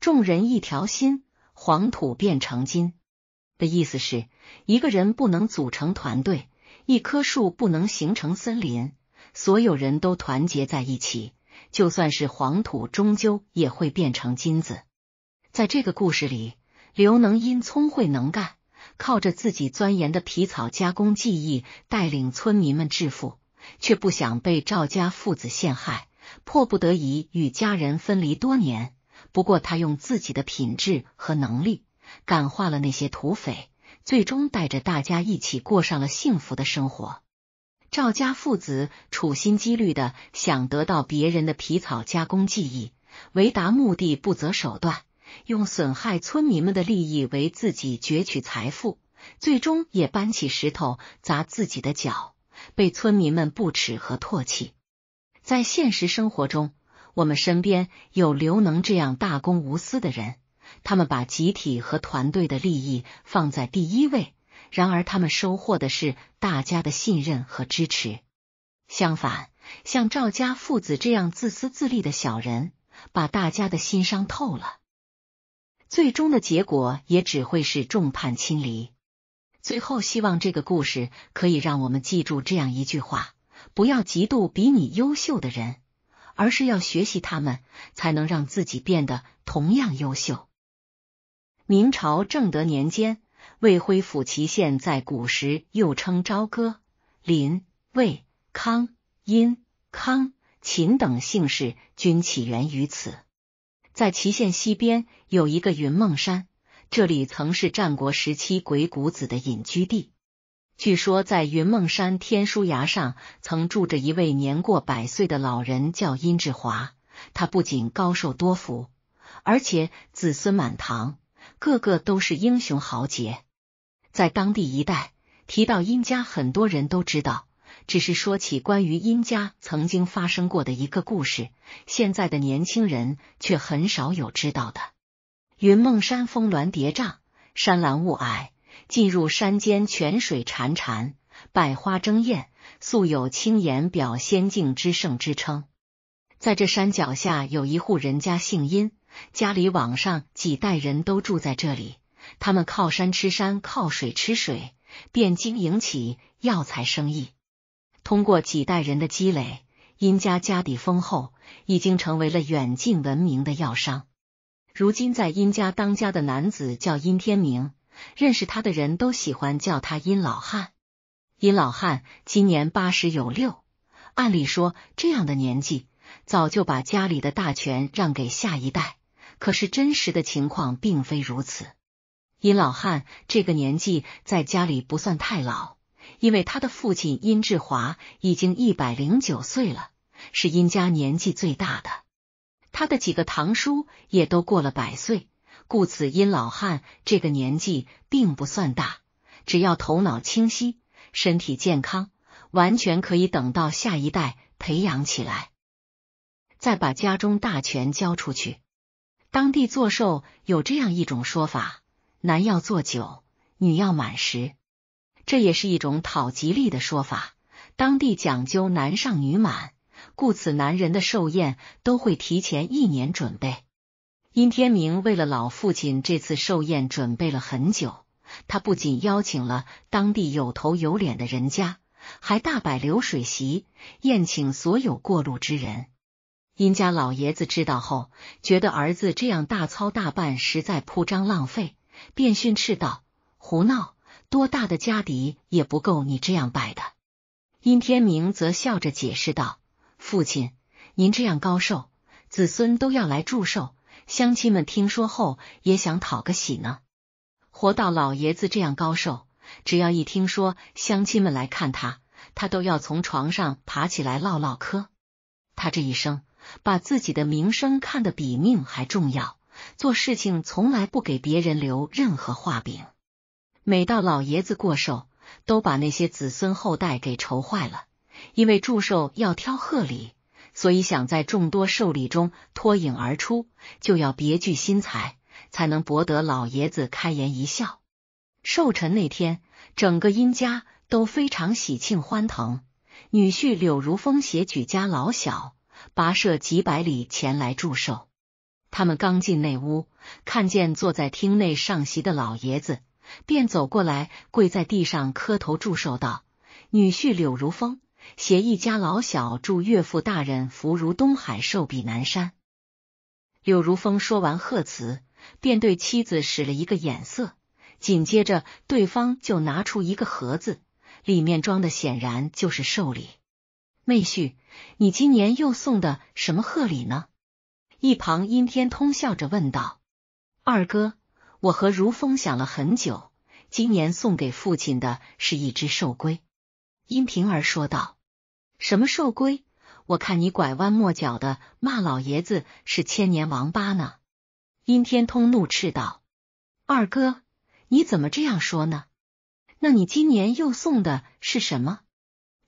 众人一条心，黄土变成金。”的意思是一个人不能组成团队，一棵树不能形成森林。所有人都团结在一起，就算是黄土，终究也会变成金子。在这个故事里，刘能因聪慧能干，靠着自己钻研的皮草加工技艺，带领村民们致富，却不想被赵家父子陷害，迫不得已与家人分离多年。不过，他用自己的品质和能力感化了那些土匪，最终带着大家一起过上了幸福的生活。赵家父子处心积虑的想得到别人的皮草加工技艺，为达目的不择手段，用损害村民们的利益为自己攫取财富，最终也搬起石头砸自己的脚，被村民们不耻和唾弃。在现实生活中，我们身边有刘能这样大公无私的人，他们把集体和团队的利益放在第一位。然而，他们收获的是大家的信任和支持。相反，像赵家父子这样自私自利的小人，把大家的心伤透了。最终的结果也只会是众叛亲离。最后，希望这个故事可以让我们记住这样一句话：不要嫉妒比你优秀的人，而是要学习他们，才能让自己变得同样优秀。明朝正德年间。魏辉府祁县在古时又称朝歌，林、魏、康、殷、康、秦等姓氏均起源于此。在祁县西边有一个云梦山，这里曾是战国时期鬼谷子的隐居地。据说在云梦山天书崖上，曾住着一位年过百岁的老人，叫殷志华。他不仅高寿多福，而且子孙满堂。个个都是英雄豪杰，在当地一带提到殷家，很多人都知道。只是说起关于殷家曾经发生过的一个故事，现在的年轻人却很少有知道的。云梦山峰峦叠嶂，山岚雾霭，进入山间，泉水潺潺，百花争艳，素有“青岩表仙境之胜”之称。在这山脚下，有一户人家姓殷。家里往上几代人都住在这里，他们靠山吃山，靠水吃水，便经营起药材生意。通过几代人的积累，殷家家底丰厚，已经成为了远近闻名的药商。如今在殷家当家的男子叫殷天明，认识他的人都喜欢叫他殷老汉。殷老汉今年八十有六，按理说这样的年纪，早就把家里的大权让给下一代。可是真实的情况并非如此。殷老汉这个年纪在家里不算太老，因为他的父亲殷志华已经一百零九岁了，是殷家年纪最大的。他的几个堂叔也都过了百岁，故此殷老汉这个年纪并不算大。只要头脑清晰、身体健康，完全可以等到下一代培养起来，再把家中大权交出去。当地做寿有这样一种说法，男要做酒，女要满十，这也是一种讨吉利的说法。当地讲究男上女满，故此男人的寿宴都会提前一年准备。殷天明为了老父亲这次寿宴准备了很久，他不仅邀请了当地有头有脸的人家，还大摆流水席，宴请所有过路之人。殷家老爷子知道后，觉得儿子这样大操大办实在铺张浪费，便训斥道：“胡闹！多大的家底也不够你这样摆的。”殷天明则笑着解释道：“父亲，您这样高寿，子孙都要来祝寿，乡亲们听说后也想讨个喜呢。活到老爷子这样高寿，只要一听说乡亲们来看他，他都要从床上爬起来唠唠嗑。他这一生……”把自己的名声看得比命还重要，做事情从来不给别人留任何画饼。每到老爷子过寿，都把那些子孙后代给愁坏了，因为祝寿要挑贺礼，所以想在众多寿礼中脱颖而出，就要别具心裁，才能博得老爷子开颜一笑。寿辰那天，整个殷家都非常喜庆欢腾，女婿柳如风携举家老小。跋涉几百里前来祝寿，他们刚进内屋，看见坐在厅内上席的老爷子，便走过来跪在地上磕头祝寿道：“女婿柳如风携一家老小祝岳父大人福如东海，寿比南山。”柳如风说完贺词，便对妻子使了一个眼色，紧接着对方就拿出一个盒子，里面装的显然就是寿礼。妹婿，你今年又送的什么贺礼呢？一旁阴天通笑着问道。二哥，我和如风想了很久，今年送给父亲的是一只寿龟。殷平儿说道。什么寿龟？我看你拐弯抹角的骂老爷子是千年王八呢。殷天通怒斥道。二哥，你怎么这样说呢？那你今年又送的是什么？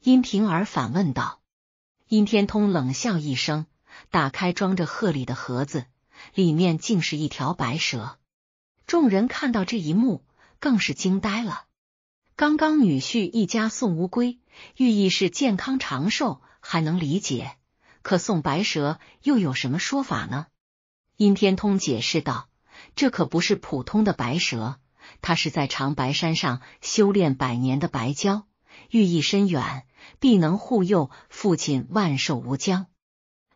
殷平儿反问道：“殷天通冷笑一声，打开装着贺礼的盒子，里面竟是一条白蛇。众人看到这一幕，更是惊呆了。刚刚女婿一家送乌龟，寓意是健康长寿，还能理解。可送白蛇又有什么说法呢？”殷天通解释道：“这可不是普通的白蛇，它是在长白山上修炼百年的白蛟。”寓意深远，必能护佑父亲万寿无疆。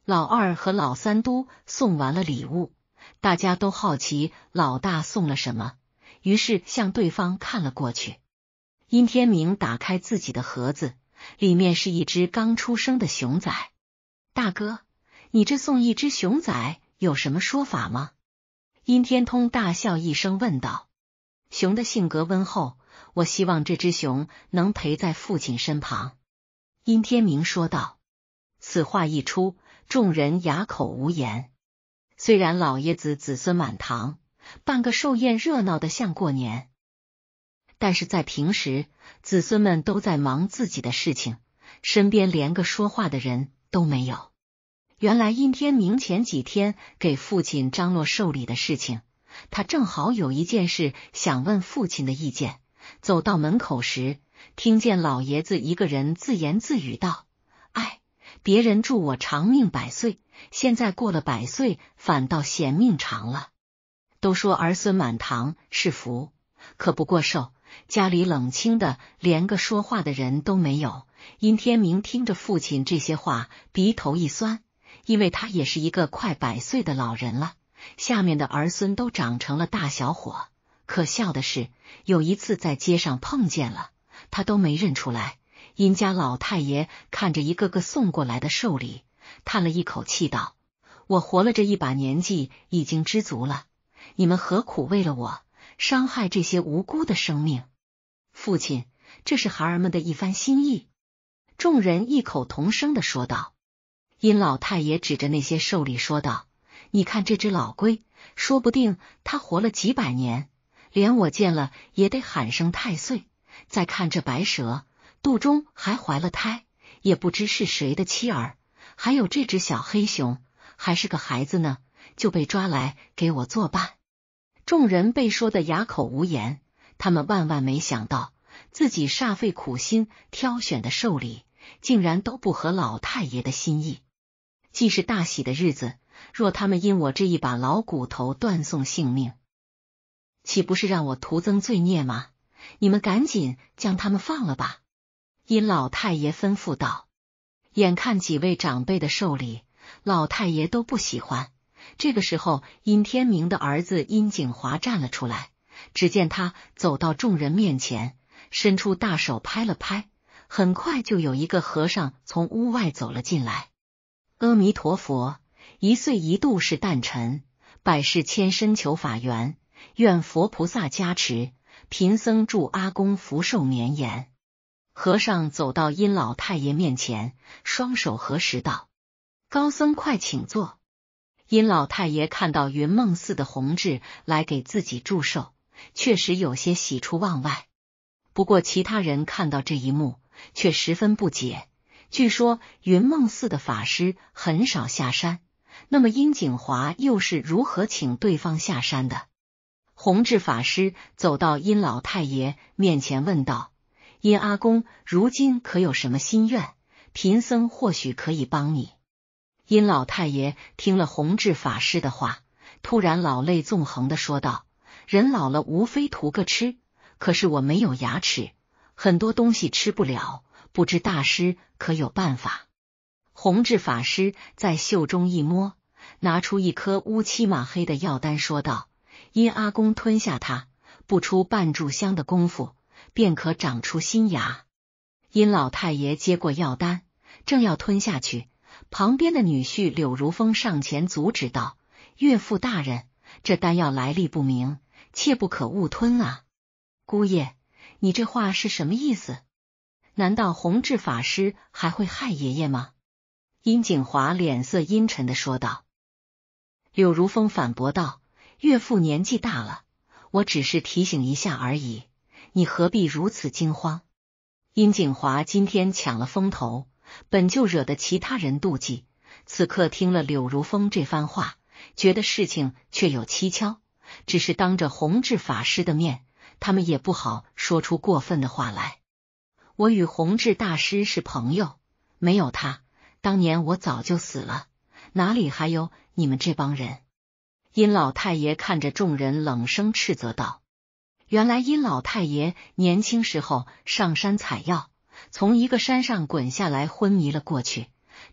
老二和老三都送完了礼物，大家都好奇老大送了什么，于是向对方看了过去。殷天明打开自己的盒子，里面是一只刚出生的熊仔。大哥，你这送一只熊仔有什么说法吗？殷天通大笑一声问道：“熊的性格温厚。”我希望这只熊能陪在父亲身旁。”殷天明说道。此话一出，众人哑口无言。虽然老爷子子孙满堂，办个寿宴热闹的像过年，但是在平时，子孙们都在忙自己的事情，身边连个说话的人都没有。原来阴天明前几天给父亲张罗寿礼的事情，他正好有一件事想问父亲的意见。走到门口时，听见老爷子一个人自言自语道：“哎，别人祝我长命百岁，现在过了百岁，反倒嫌命长了。都说儿孙满堂是福，可不过寿，家里冷清的连个说话的人都没有。”殷天明听着父亲这些话，鼻头一酸，因为他也是一个快百岁的老人了，下面的儿孙都长成了大小伙。可笑的是，有一次在街上碰见了他都没认出来。殷家老太爷看着一个个送过来的寿礼，叹了一口气，道：“我活了这一把年纪，已经知足了。你们何苦为了我伤害这些无辜的生命？”父亲，这是孩儿们的一番心意。”众人异口同声的说道。殷老太爷指着那些寿礼说道：“你看这只老龟，说不定它活了几百年。”连我见了也得喊声太岁。再看这白蛇肚中还怀了胎，也不知是谁的妻儿。还有这只小黑熊，还是个孩子呢，就被抓来给我作伴。众人被说的哑口无言。他们万万没想到，自己煞费苦心挑选的寿礼，竟然都不合老太爷的心意。既是大喜的日子，若他们因我这一把老骨头断送性命。岂不是让我徒增罪孽吗？你们赶紧将他们放了吧！”殷老太爷吩咐道。眼看几位长辈的寿礼，老太爷都不喜欢。这个时候，殷天明的儿子殷景华站了出来。只见他走到众人面前，伸出大手拍了拍。很快就有一个和尚从屋外走了进来。“阿弥陀佛，一岁一度是诞辰，百世千身求法缘。”愿佛菩萨加持，贫僧祝阿公福寿绵延。和尚走到殷老太爷面前，双手合十道：“高僧快请坐。”殷老太爷看到云梦寺的弘志来给自己祝寿，确实有些喜出望外。不过其他人看到这一幕却十分不解。据说云梦寺的法师很少下山，那么殷景华又是如何请对方下山的？弘治法师走到殷老太爷面前，问道：“殷阿公，如今可有什么心愿？贫僧或许可以帮你。”殷老太爷听了弘治法师的话，突然老泪纵横的说道：“人老了，无非图个吃，可是我没有牙齿，很多东西吃不了，不知大师可有办法？”弘治法师在袖中一摸，拿出一颗乌漆嘛黑的药丹，说道。因阿公吞下它，不出半炷香的功夫，便可长出新芽。殷老太爷接过药丹，正要吞下去，旁边的女婿柳如风上前阻止道：“岳父大人，这丹药来历不明，切不可误吞啊！”姑爷，你这话是什么意思？难道弘治法师还会害爷爷吗？”殷景华脸色阴沉的说道。柳如风反驳道。岳父年纪大了，我只是提醒一下而已，你何必如此惊慌？殷景华今天抢了风头，本就惹得其他人妒忌，此刻听了柳如风这番话，觉得事情确有蹊跷。只是当着弘治法师的面，他们也不好说出过分的话来。我与弘治大师是朋友，没有他，当年我早就死了，哪里还有你们这帮人？殷老太爷看着众人，冷声斥责道：“原来殷老太爷年轻时候上山采药，从一个山上滚下来，昏迷了过去。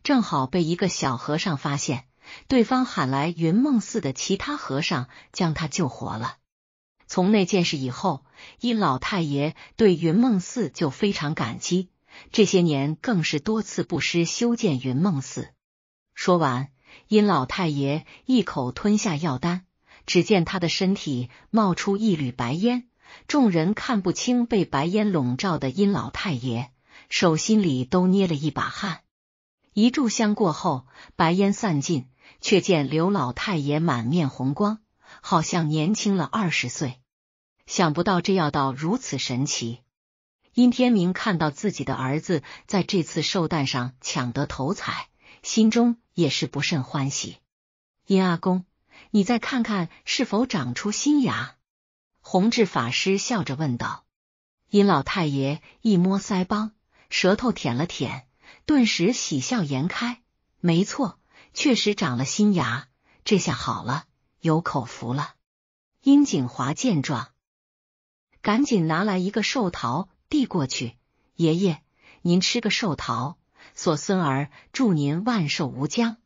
正好被一个小和尚发现，对方喊来云梦寺的其他和尚，将他救活了。从那件事以后，殷老太爷对云梦寺就非常感激，这些年更是多次布施修建云梦寺。”说完。殷老太爷一口吞下药丹，只见他的身体冒出一缕白烟，众人看不清被白烟笼罩的殷老太爷，手心里都捏了一把汗。一炷香过后，白烟散尽，却见刘老太爷满面红光，好像年轻了二十岁。想不到这药道如此神奇。殷天明看到自己的儿子在这次寿诞上抢得头彩。心中也是不甚欢喜。殷阿公，你再看看是否长出新牙？弘智法师笑着问道。殷老太爷一摸腮帮，舌头舔了舔，顿时喜笑颜开。没错，确实长了新牙，这下好了，有口福了。殷景华见状，赶紧拿来一个寿桃递过去：“爷爷，您吃个寿桃。”所孙儿祝您万寿无疆。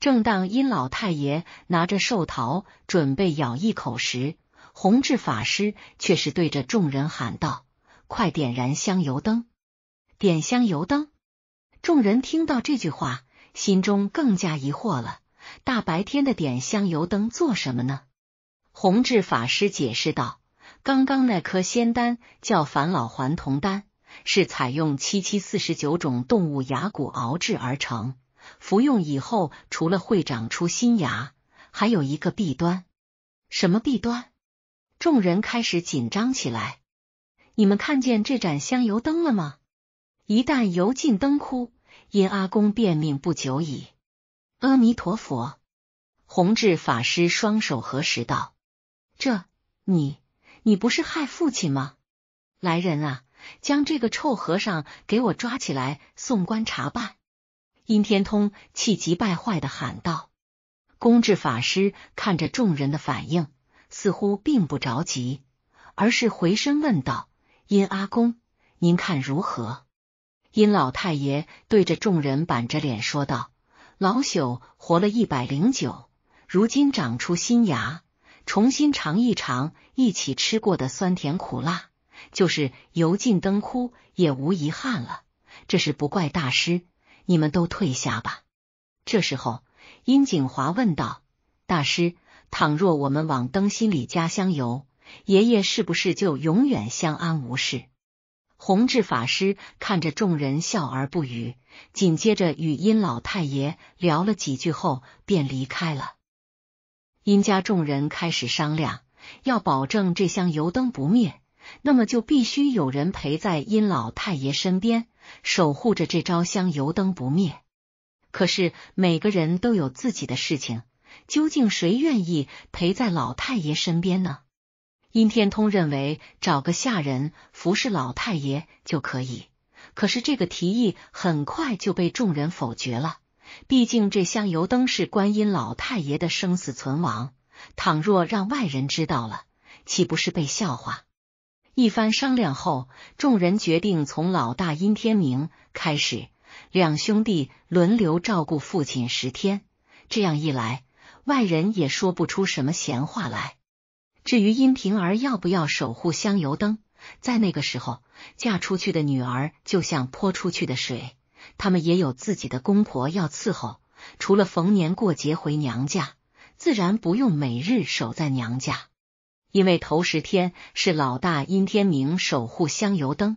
正当殷老太爷拿着寿桃准备咬一口时，弘治法师却是对着众人喊道：“快点燃香油灯！”点香油灯。众人听到这句话，心中更加疑惑了：大白天的点香油灯做什么呢？弘治法师解释道：“刚刚那颗仙丹叫返老还童丹。”是采用七七四十九种动物牙骨熬制而成，服用以后除了会长出新牙，还有一个弊端。什么弊端？众人开始紧张起来。你们看见这盏香油灯了吗？一旦油尽灯枯，因阿公便命不久矣。阿弥陀佛，弘智法师双手合十道：“这你你不是害父亲吗？来人啊！”将这个臭和尚给我抓起来，送官查办！”殷天通气急败坏的喊道。公智法师看着众人的反应，似乎并不着急，而是回身问道：“殷阿公，您看如何？”殷老太爷对着众人板着脸说道：“老朽活了一百零九，如今长出新牙，重新尝一尝一起吃过的酸甜苦辣。”就是油尽灯枯也无遗憾了。这是不怪大师，你们都退下吧。这时候，殷景华问道：“大师，倘若我们往灯芯里加香油，爷爷是不是就永远相安无事？”弘治法师看着众人笑而不语，紧接着与殷老太爷聊了几句后便离开了。殷家众人开始商量，要保证这箱油灯不灭。那么就必须有人陪在殷老太爷身边，守护着这招香油灯不灭。可是每个人都有自己的事情，究竟谁愿意陪在老太爷身边呢？殷天通认为找个下人服侍老太爷就可以，可是这个提议很快就被众人否决了。毕竟这香油灯是观音老太爷的生死存亡，倘若让外人知道了，岂不是被笑话？一番商量后，众人决定从老大殷天明开始，两兄弟轮流照顾父亲十天。这样一来，外人也说不出什么闲话来。至于殷平儿要不要守护香油灯，在那个时候，嫁出去的女儿就像泼出去的水，他们也有自己的公婆要伺候，除了逢年过节回娘家，自然不用每日守在娘家。因为头十天是老大阴天明守护香油灯，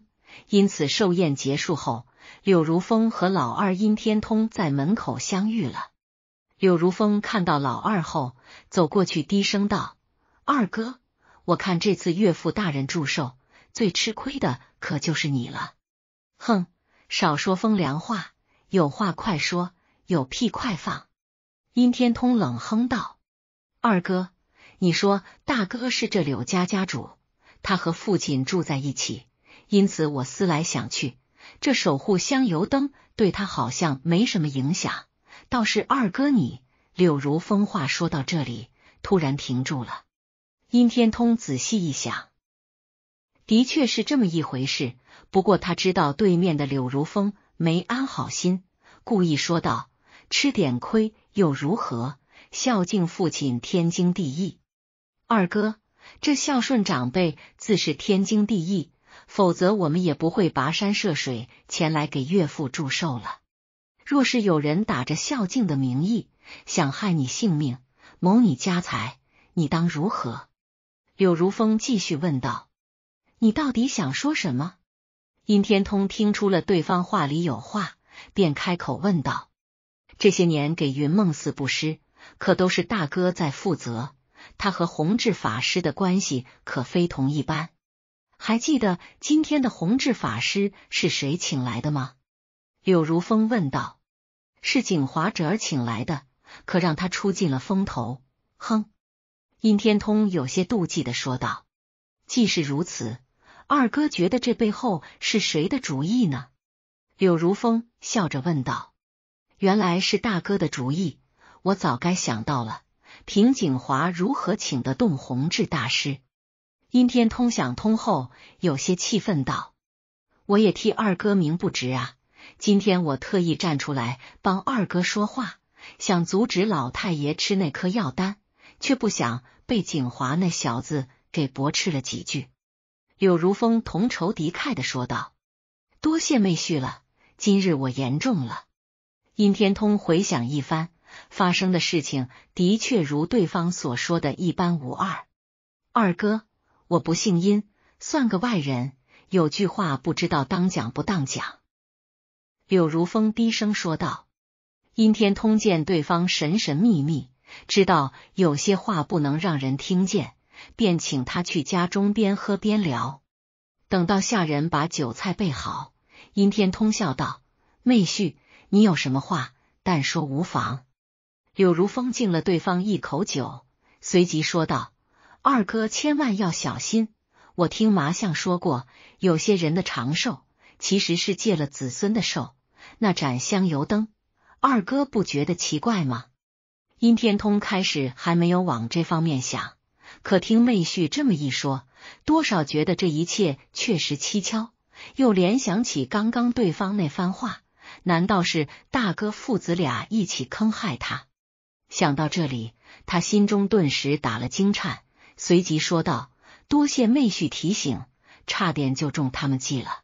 因此寿宴结束后，柳如风和老二阴天通在门口相遇了。柳如风看到老二后，走过去低声道：“二哥，我看这次岳父大人祝寿，最吃亏的可就是你了。”“哼，少说风凉话，有话快说，有屁快放。”阴天通冷哼道：“二哥。”你说大哥是这柳家家主，他和父亲住在一起，因此我思来想去，这守护香油灯对他好像没什么影响。倒是二哥你，柳如风话说到这里突然停住了。殷天通仔细一想，的确是这么一回事。不过他知道对面的柳如风没安好心，故意说道：“吃点亏又如何？孝敬父亲天经地义。”二哥，这孝顺长辈自是天经地义，否则我们也不会跋山涉水前来给岳父祝寿了。若是有人打着孝敬的名义想害你性命、谋你家财，你当如何？柳如风继续问道：“你到底想说什么？”殷天通听出了对方话里有话，便开口问道：“这些年给云梦寺布施，可都是大哥在负责。”他和弘治法师的关系可非同一般，还记得今天的弘治法师是谁请来的吗？柳如风问道。是景华侄儿请来的，可让他出尽了风头。哼，殷天通有些妒忌的说道。既是如此，二哥觉得这背后是谁的主意呢？柳如风笑着问道。原来是大哥的主意，我早该想到了。平井华如何请得动弘志大师？阴天通想通后，有些气愤道：“我也替二哥鸣不值啊！今天我特意站出来帮二哥说话，想阻止老太爷吃那颗药丹，却不想被景华那小子给驳斥了几句。”柳如风同仇敌忾的说道：“多谢妹婿了，今日我言重了。”阴天通回想一番。发生的事情的确如对方所说的一般无二。二哥，我不姓殷，算个外人。有句话不知道当讲不当讲。”柳如风低声说道。阴天通见对方神神秘秘，知道有些话不能让人听见，便请他去家中边喝边聊。等到下人把酒菜备好，阴天通笑道：“妹婿，你有什么话，但说无妨。”柳如风敬了对方一口酒，随即说道：“二哥，千万要小心。我听麻相说过，有些人的长寿其实是借了子孙的寿。那盏香油灯，二哥不觉得奇怪吗？”殷天通开始还没有往这方面想，可听妹婿这么一说，多少觉得这一切确实蹊跷。又联想起刚刚对方那番话，难道是大哥父子俩一起坑害他？想到这里，他心中顿时打了惊颤，随即说道：“多谢妹婿提醒，差点就中他们计了。”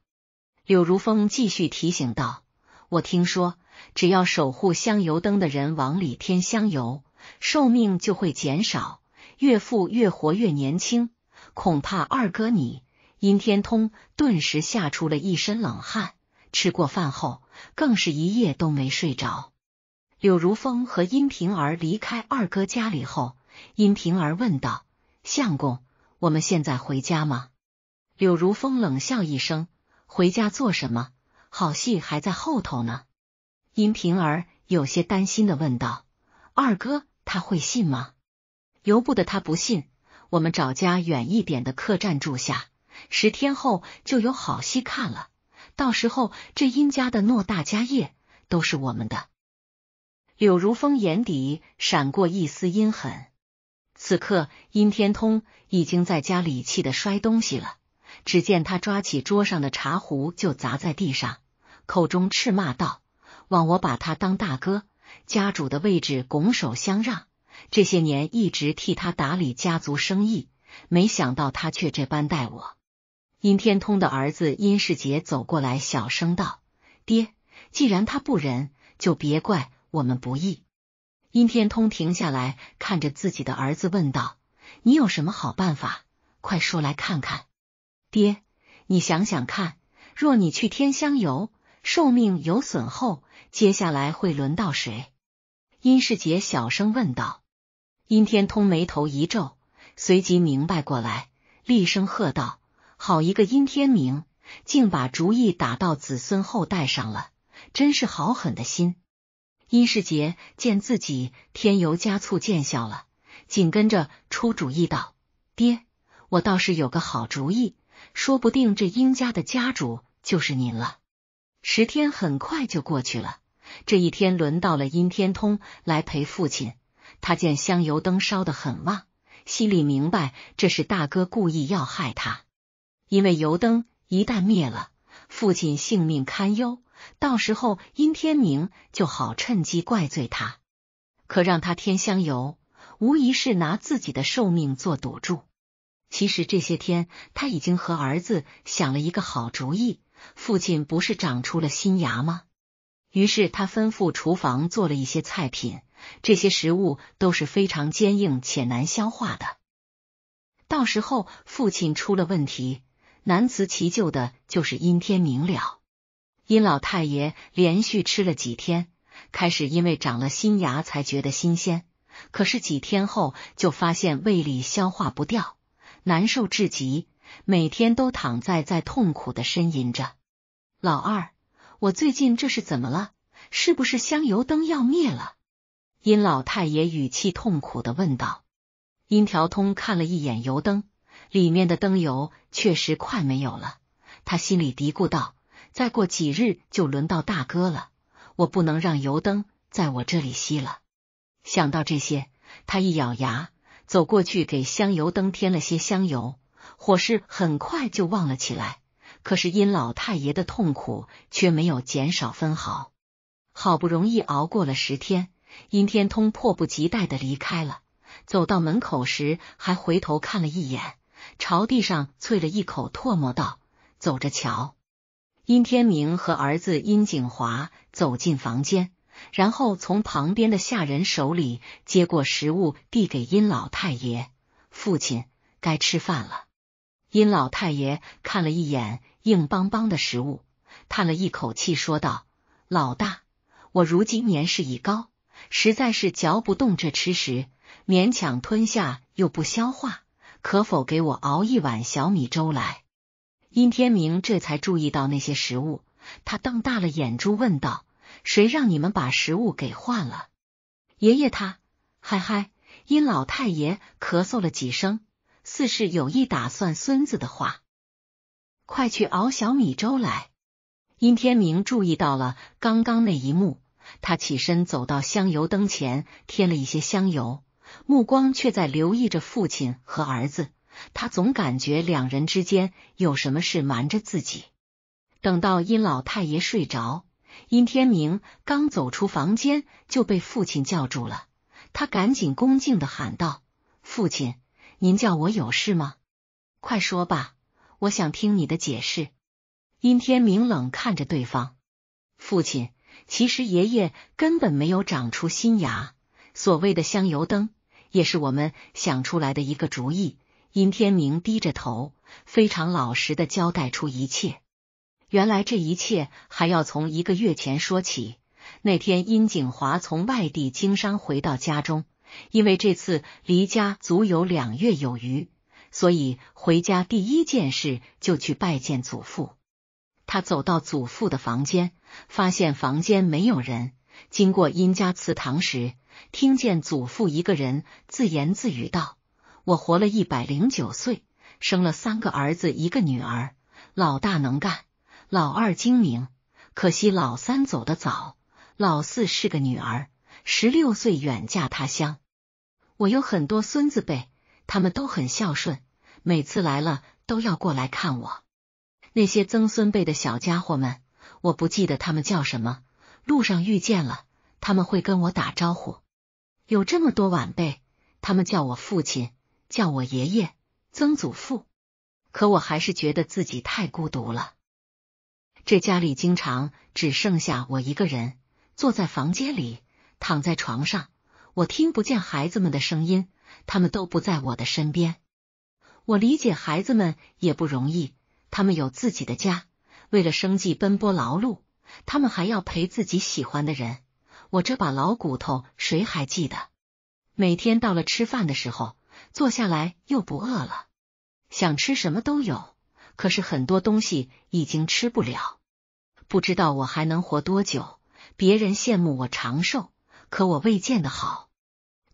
柳如风继续提醒道：“我听说，只要守护香油灯的人往里添香油，寿命就会减少，越富越活越年轻。恐怕二哥你……”殷天通顿时吓出了一身冷汗，吃过饭后，更是一夜都没睡着。柳如风和殷平儿离开二哥家里后，殷平儿问道：“相公，我们现在回家吗？”柳如风冷笑一声：“回家做什么？好戏还在后头呢。”殷平儿有些担心的问道：“二哥他会信吗？”由不得他不信。我们找家远一点的客栈住下，十天后就有好戏看了。到时候，这殷家的偌大家业都是我们的。柳如风眼底闪过一丝阴狠。此刻，殷天通已经在家里气得摔东西了。只见他抓起桌上的茶壶就砸在地上，口中斥骂道：“枉我把他当大哥，家主的位置拱手相让，这些年一直替他打理家族生意，没想到他却这般待我。”殷天通的儿子殷世杰走过来，小声道：“爹，既然他不仁，就别怪。”我们不易。殷天通停下来看着自己的儿子问道：“你有什么好办法？快说来看看。”爹，你想想看，若你去天香游，寿命有损后，接下来会轮到谁？”殷世杰小声问道。殷天通眉头一皱，随即明白过来，厉声喝道：“好一个殷天明，竟把主意打到子孙后代上了，真是好狠的心！”殷世杰见自己添油加醋见笑了，紧跟着出主意道：“爹，我倒是有个好主意，说不定这殷家的家主就是您了。”十天很快就过去了，这一天轮到了殷天通来陪父亲。他见香油灯烧得很旺，心里明白这是大哥故意要害他，因为油灯一旦灭了，父亲性命堪忧。到时候，阴天明就好趁机怪罪他。可让他添香油，无疑是拿自己的寿命做赌注。其实这些天，他已经和儿子想了一个好主意。父亲不是长出了新牙吗？于是他吩咐厨房做了一些菜品，这些食物都是非常坚硬且难消化的。到时候，父亲出了问题，难辞其咎的就是阴天明了。殷老太爷连续吃了几天，开始因为长了新牙才觉得新鲜，可是几天后就发现胃里消化不掉，难受至极，每天都躺在在痛苦的呻吟着。老二，我最近这是怎么了？是不是香油灯要灭了？殷老太爷语气痛苦的问道。殷条通看了一眼油灯，里面的灯油确实快没有了，他心里嘀咕道。再过几日就轮到大哥了，我不能让油灯在我这里熄了。想到这些，他一咬牙，走过去给香油灯添了些香油，火势很快就旺了起来。可是殷老太爷的痛苦却没有减少分毫。好不容易熬过了十天，殷天通迫不及待的离开了。走到门口时，还回头看了一眼，朝地上啐了一口唾沫，道：“走着瞧。”殷天明和儿子殷景华走进房间，然后从旁边的下人手里接过食物，递给殷老太爷：“父亲，该吃饭了。”殷老太爷看了一眼硬邦邦的食物，叹了一口气，说道：“老大，我如今年事已高，实在是嚼不动这吃食，勉强吞下又不消化，可否给我熬一碗小米粥来？”殷天明这才注意到那些食物，他瞪大了眼珠问道：“谁让你们把食物给换了？”爷爷他，嗨嗨，殷老太爷咳嗽了几声，似是有意打算孙子的话：“快去熬小米粥来。”殷天明注意到了刚刚那一幕，他起身走到香油灯前添了一些香油，目光却在留意着父亲和儿子。他总感觉两人之间有什么事瞒着自己。等到殷老太爷睡着，殷天明刚走出房间就被父亲叫住了。他赶紧恭敬的喊道：“父亲，您叫我有事吗？快说吧，我想听你的解释。”殷天明冷看着对方：“父亲，其实爷爷根本没有长出新牙，所谓的香油灯也是我们想出来的一个主意。”殷天明低着头，非常老实的交代出一切。原来这一切还要从一个月前说起。那天，殷景华从外地经商回到家中，因为这次离家足有两月有余，所以回家第一件事就去拜见祖父。他走到祖父的房间，发现房间没有人。经过殷家祠堂时，听见祖父一个人自言自语道。我活了一百零九岁，生了三个儿子，一个女儿。老大能干，老二精明，可惜老三走得早。老四是个女儿，十六岁远嫁他乡。我有很多孙子辈，他们都很孝顺，每次来了都要过来看我。那些曾孙辈的小家伙们，我不记得他们叫什么，路上遇见了他们会跟我打招呼。有这么多晚辈，他们叫我父亲。叫我爷爷、曾祖父，可我还是觉得自己太孤独了。这家里经常只剩下我一个人，坐在房间里，躺在床上，我听不见孩子们的声音，他们都不在我的身边。我理解孩子们也不容易，他们有自己的家，为了生计奔波劳碌，他们还要陪自己喜欢的人。我这把老骨头，谁还记得？每天到了吃饭的时候。坐下来又不饿了，想吃什么都有，可是很多东西已经吃不了。不知道我还能活多久？别人羡慕我长寿，可我未见得好。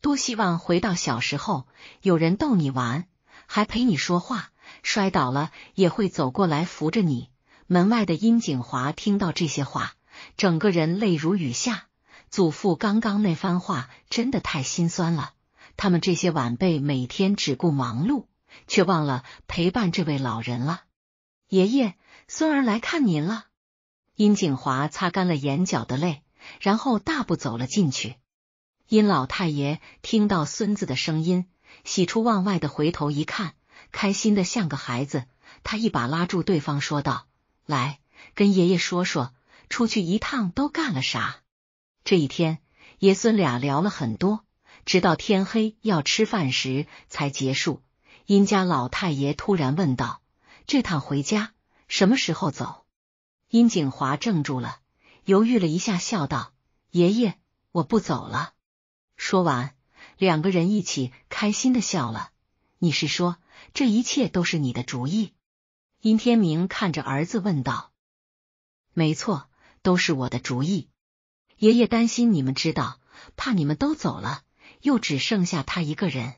多希望回到小时候，有人逗你玩，还陪你说话，摔倒了也会走过来扶着你。门外的殷景华听到这些话，整个人泪如雨下。祖父刚刚那番话真的太心酸了。他们这些晚辈每天只顾忙碌，却忘了陪伴这位老人了。爷爷，孙儿来看您了。殷景华擦干了眼角的泪，然后大步走了进去。殷老太爷听到孙子的声音，喜出望外的回头一看，开心的像个孩子。他一把拉住对方，说道：“来，跟爷爷说说，出去一趟都干了啥？”这一天，爷孙俩聊了很多。直到天黑要吃饭时才结束。殷家老太爷突然问道：“这趟回家什么时候走？”殷景华怔住了，犹豫了一下，笑道：“爷爷，我不走了。”说完，两个人一起开心的笑了。“你是说这一切都是你的主意？”殷天明看着儿子问道。“没错，都是我的主意。”爷爷担心你们知道，怕你们都走了。又只剩下他一个人，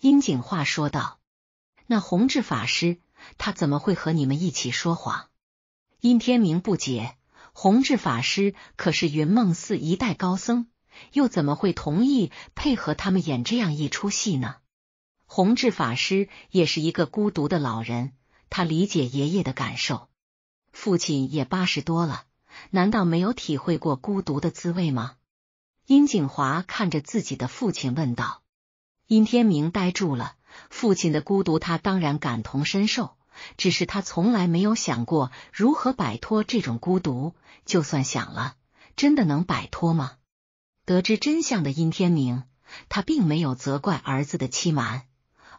殷景化说道：“那弘治法师，他怎么会和你们一起说谎？”殷天明不解，弘治法师可是云梦寺一代高僧，又怎么会同意配合他们演这样一出戏呢？弘治法师也是一个孤独的老人，他理解爷爷的感受，父亲也八十多了，难道没有体会过孤独的滋味吗？殷景华看着自己的父亲问道：“殷天明呆住了，父亲的孤独，他当然感同身受。只是他从来没有想过如何摆脱这种孤独，就算想了，真的能摆脱吗？”得知真相的殷天明，他并没有责怪儿子的欺瞒，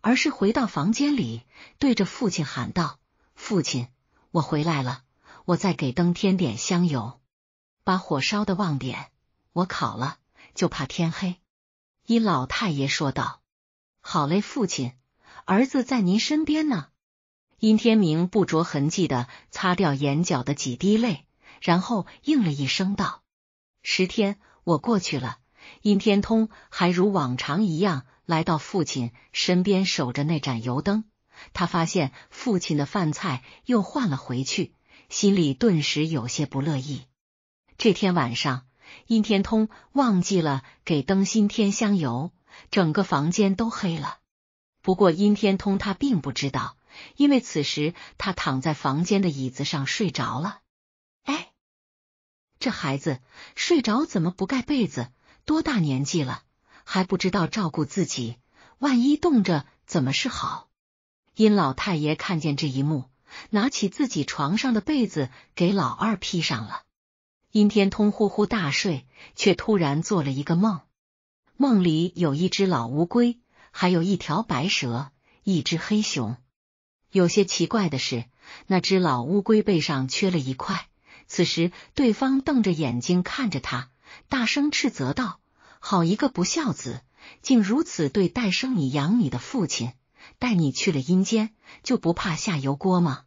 而是回到房间里，对着父亲喊道：“父亲，我回来了，我再给灯添点香油，把火烧的旺点。”我考了，就怕天黑。”殷老太爷说道。“好嘞，父亲，儿子在您身边呢。”殷天明不着痕迹的擦掉眼角的几滴泪，然后应了一声道：“十天我过去了。”殷天通还如往常一样来到父亲身边守着那盏油灯。他发现父亲的饭菜又换了回去，心里顿时有些不乐意。这天晚上。殷天通忘记了给灯芯添香油，整个房间都黑了。不过殷天通他并不知道，因为此时他躺在房间的椅子上睡着了。哎，这孩子睡着怎么不盖被子？多大年纪了还不知道照顾自己？万一冻着怎么是好？殷老太爷看见这一幕，拿起自己床上的被子给老二披上了。阴天通呼呼大睡，却突然做了一个梦。梦里有一只老乌龟，还有一条白蛇，一只黑熊。有些奇怪的是，那只老乌龟背上缺了一块。此时，对方瞪着眼睛看着他，大声斥责道：“好一个不孝子，竟如此对待生你养你的父亲！带你去了阴间，就不怕下油锅吗？”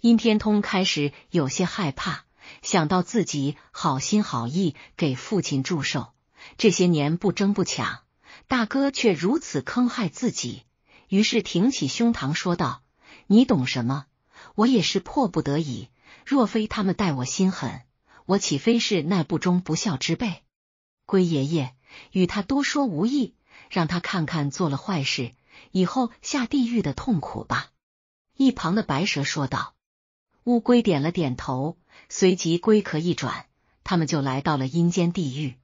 阴天通开始有些害怕。想到自己好心好意给父亲祝寿，这些年不争不抢，大哥却如此坑害自己，于是挺起胸膛说道：“你懂什么？我也是迫不得已。若非他们待我心狠，我岂非是那不忠不孝之辈？”龟爷爷与他多说无益，让他看看做了坏事以后下地狱的痛苦吧。”一旁的白蛇说道。乌龟点了点头，随即龟壳一转，他们就来到了阴间地狱。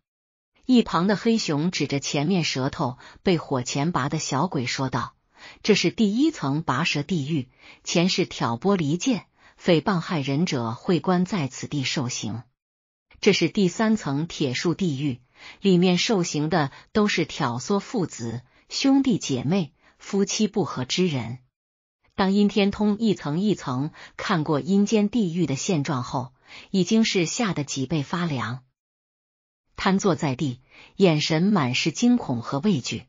一旁的黑熊指着前面舌头被火钳拔的小鬼说道：“这是第一层拔舌地狱，前世挑拨离间、诽谤害人者会关在此地受刑。这是第三层铁树地狱，里面受刑的都是挑唆父子、兄弟姐妹、夫妻不和之人。”当阴天通一层一层看过阴间地狱的现状后，已经是吓得脊背发凉，瘫坐在地，眼神满是惊恐和畏惧。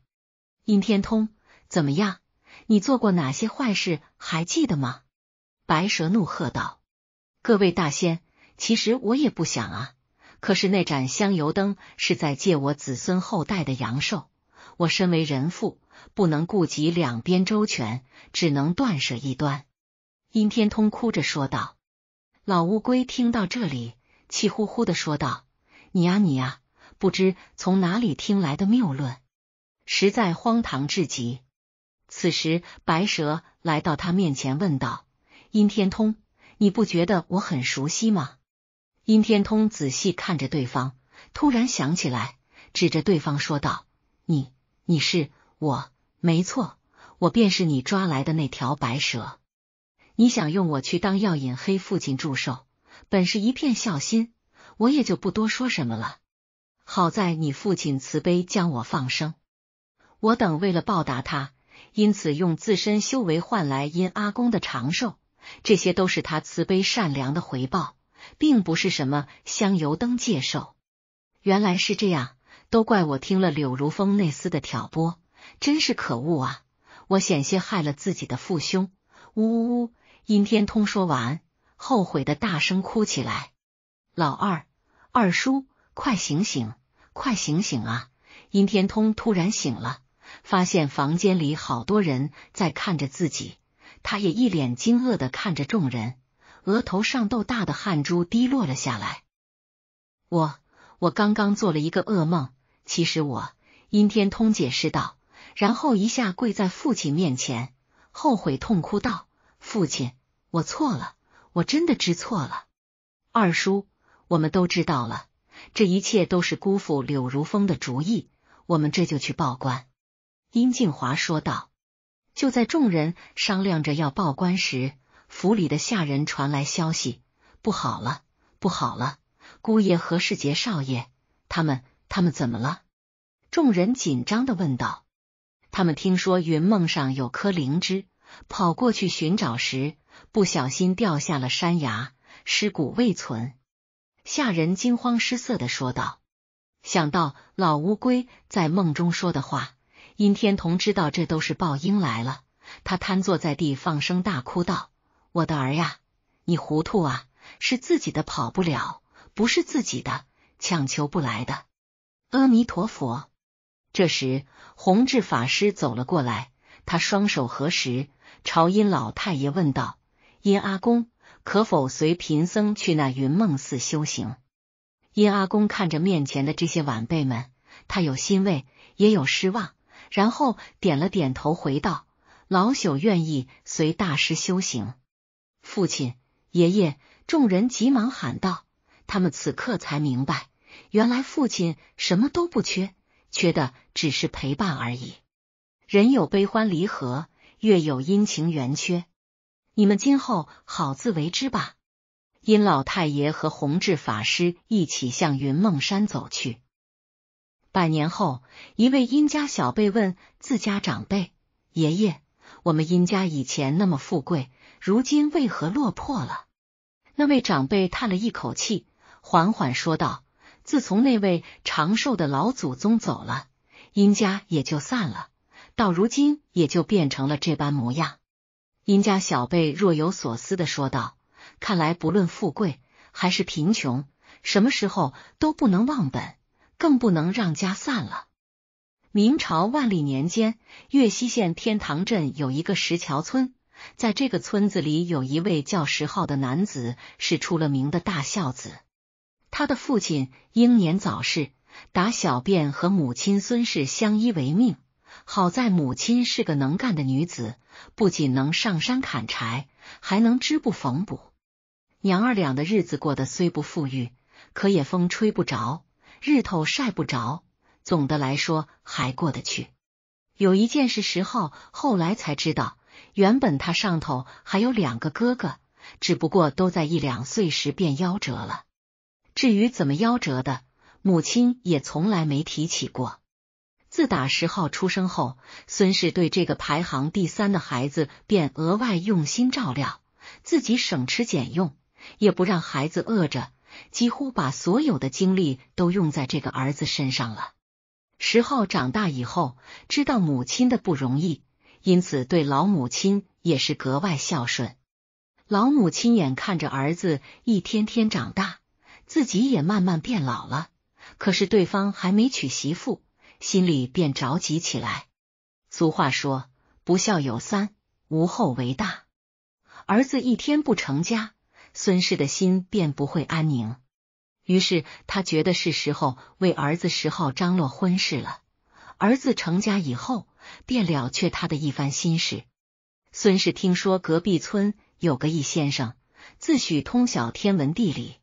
阴天通，怎么样？你做过哪些坏事还记得吗？白蛇怒喝道：“各位大仙，其实我也不想啊，可是那盏香油灯是在借我子孙后代的阳寿，我身为人父。”不能顾及两边周全，只能断舍一端。殷天通哭着说道：“老乌龟，听到这里，气呼呼的说道：‘你呀，你呀，不知从哪里听来的谬论，实在荒唐至极。’此时，白蛇来到他面前，问道：‘殷天通，你不觉得我很熟悉吗？’殷天通仔细看着对方，突然想起来，指着对方说道：‘你，你是……’”我没错，我便是你抓来的那条白蛇。你想用我去当药引，黑父亲祝寿，本是一片孝心，我也就不多说什么了。好在你父亲慈悲，将我放生。我等为了报答他，因此用自身修为换来因阿公的长寿，这些都是他慈悲善良的回报，并不是什么香油灯借寿。原来是这样，都怪我听了柳如风那厮的挑拨。真是可恶啊！我险些害了自己的父兄。呜呜呜！殷天通说完，后悔的大声哭起来。老二，二叔，快醒醒，快醒醒啊！殷天通突然醒了，发现房间里好多人在看着自己，他也一脸惊愕的看着众人，额头上豆大的汗珠滴落了下来。我我刚刚做了一个噩梦。其实我，殷天通解释道。然后一下跪在父亲面前，后悔痛哭道：“父亲，我错了，我真的知错了。”二叔，我们都知道了，这一切都是姑父柳如风的主意。我们这就去报官。”殷静华说道。就在众人商量着要报官时，府里的下人传来消息：“不好了，不好了，姑爷何世杰少爷他们他们怎么了？”众人紧张的问道。他们听说云梦上有颗灵芝，跑过去寻找时，不小心掉下了山崖，尸骨未存。下人惊慌失色的说道：“想到老乌龟在梦中说的话，殷天童知道这都是报应来了。他瘫坐在地，放声大哭道：‘我的儿呀，你糊涂啊！是自己的跑不了，不是自己的强求不来的。’阿弥陀佛。”这时，弘治法师走了过来，他双手合十，朝殷老太爷问道：“殷阿公，可否随贫僧去那云梦寺修行？”殷阿公看着面前的这些晚辈们，他有欣慰，也有失望，然后点了点头，回道：“老朽愿意随大师修行。”父亲、爷爷，众人急忙喊道：“他们此刻才明白，原来父亲什么都不缺。”缺的只是陪伴而已。人有悲欢离合，月有阴晴圆缺。你们今后好自为之吧。殷老太爷和弘治法师一起向云梦山走去。百年后，一位殷家小辈问自家长辈：“爷爷，我们殷家以前那么富贵，如今为何落魄了？”那位长辈叹了一口气，缓缓说道。自从那位长寿的老祖宗走了，殷家也就散了，到如今也就变成了这般模样。殷家小辈若有所思的说道：“看来不论富贵还是贫穷，什么时候都不能忘本，更不能让家散了。”明朝万历年间，岳西县天堂镇有一个石桥村，在这个村子里，有一位叫石浩的男子，是出了名的大孝子。他的父亲英年早逝，打小便和母亲孙氏相依为命。好在母亲是个能干的女子，不仅能上山砍柴，还能织布缝补。娘儿俩的日子过得虽不富裕，可也风吹不着，日头晒不着，总的来说还过得去。有一件事，石浩后来才知道，原本他上头还有两个哥哥，只不过都在一两岁时便夭折了。至于怎么夭折的，母亲也从来没提起过。自打石昊出生后，孙氏对这个排行第三的孩子便额外用心照料，自己省吃俭用，也不让孩子饿着，几乎把所有的精力都用在这个儿子身上了。石昊长大以后，知道母亲的不容易，因此对老母亲也是格外孝顺。老母亲眼看着儿子一天天长大。自己也慢慢变老了，可是对方还没娶媳妇，心里便着急起来。俗话说：“不孝有三，无后为大。”儿子一天不成家，孙氏的心便不会安宁。于是他觉得是时候为儿子石浩张罗婚事了。儿子成家以后，便了却他的一番心事。孙氏听说隔壁村有个易先生，自诩通晓天文地理。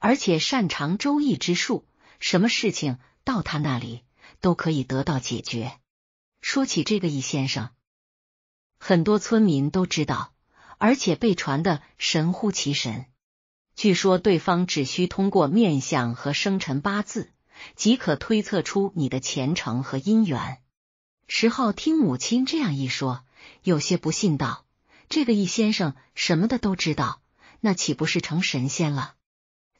而且擅长周易之术，什么事情到他那里都可以得到解决。说起这个易先生，很多村民都知道，而且被传的神乎其神。据说对方只需通过面相和生辰八字，即可推测出你的前程和姻缘。石浩听母亲这样一说，有些不信道：“这个易先生什么的都知道，那岂不是成神仙了？”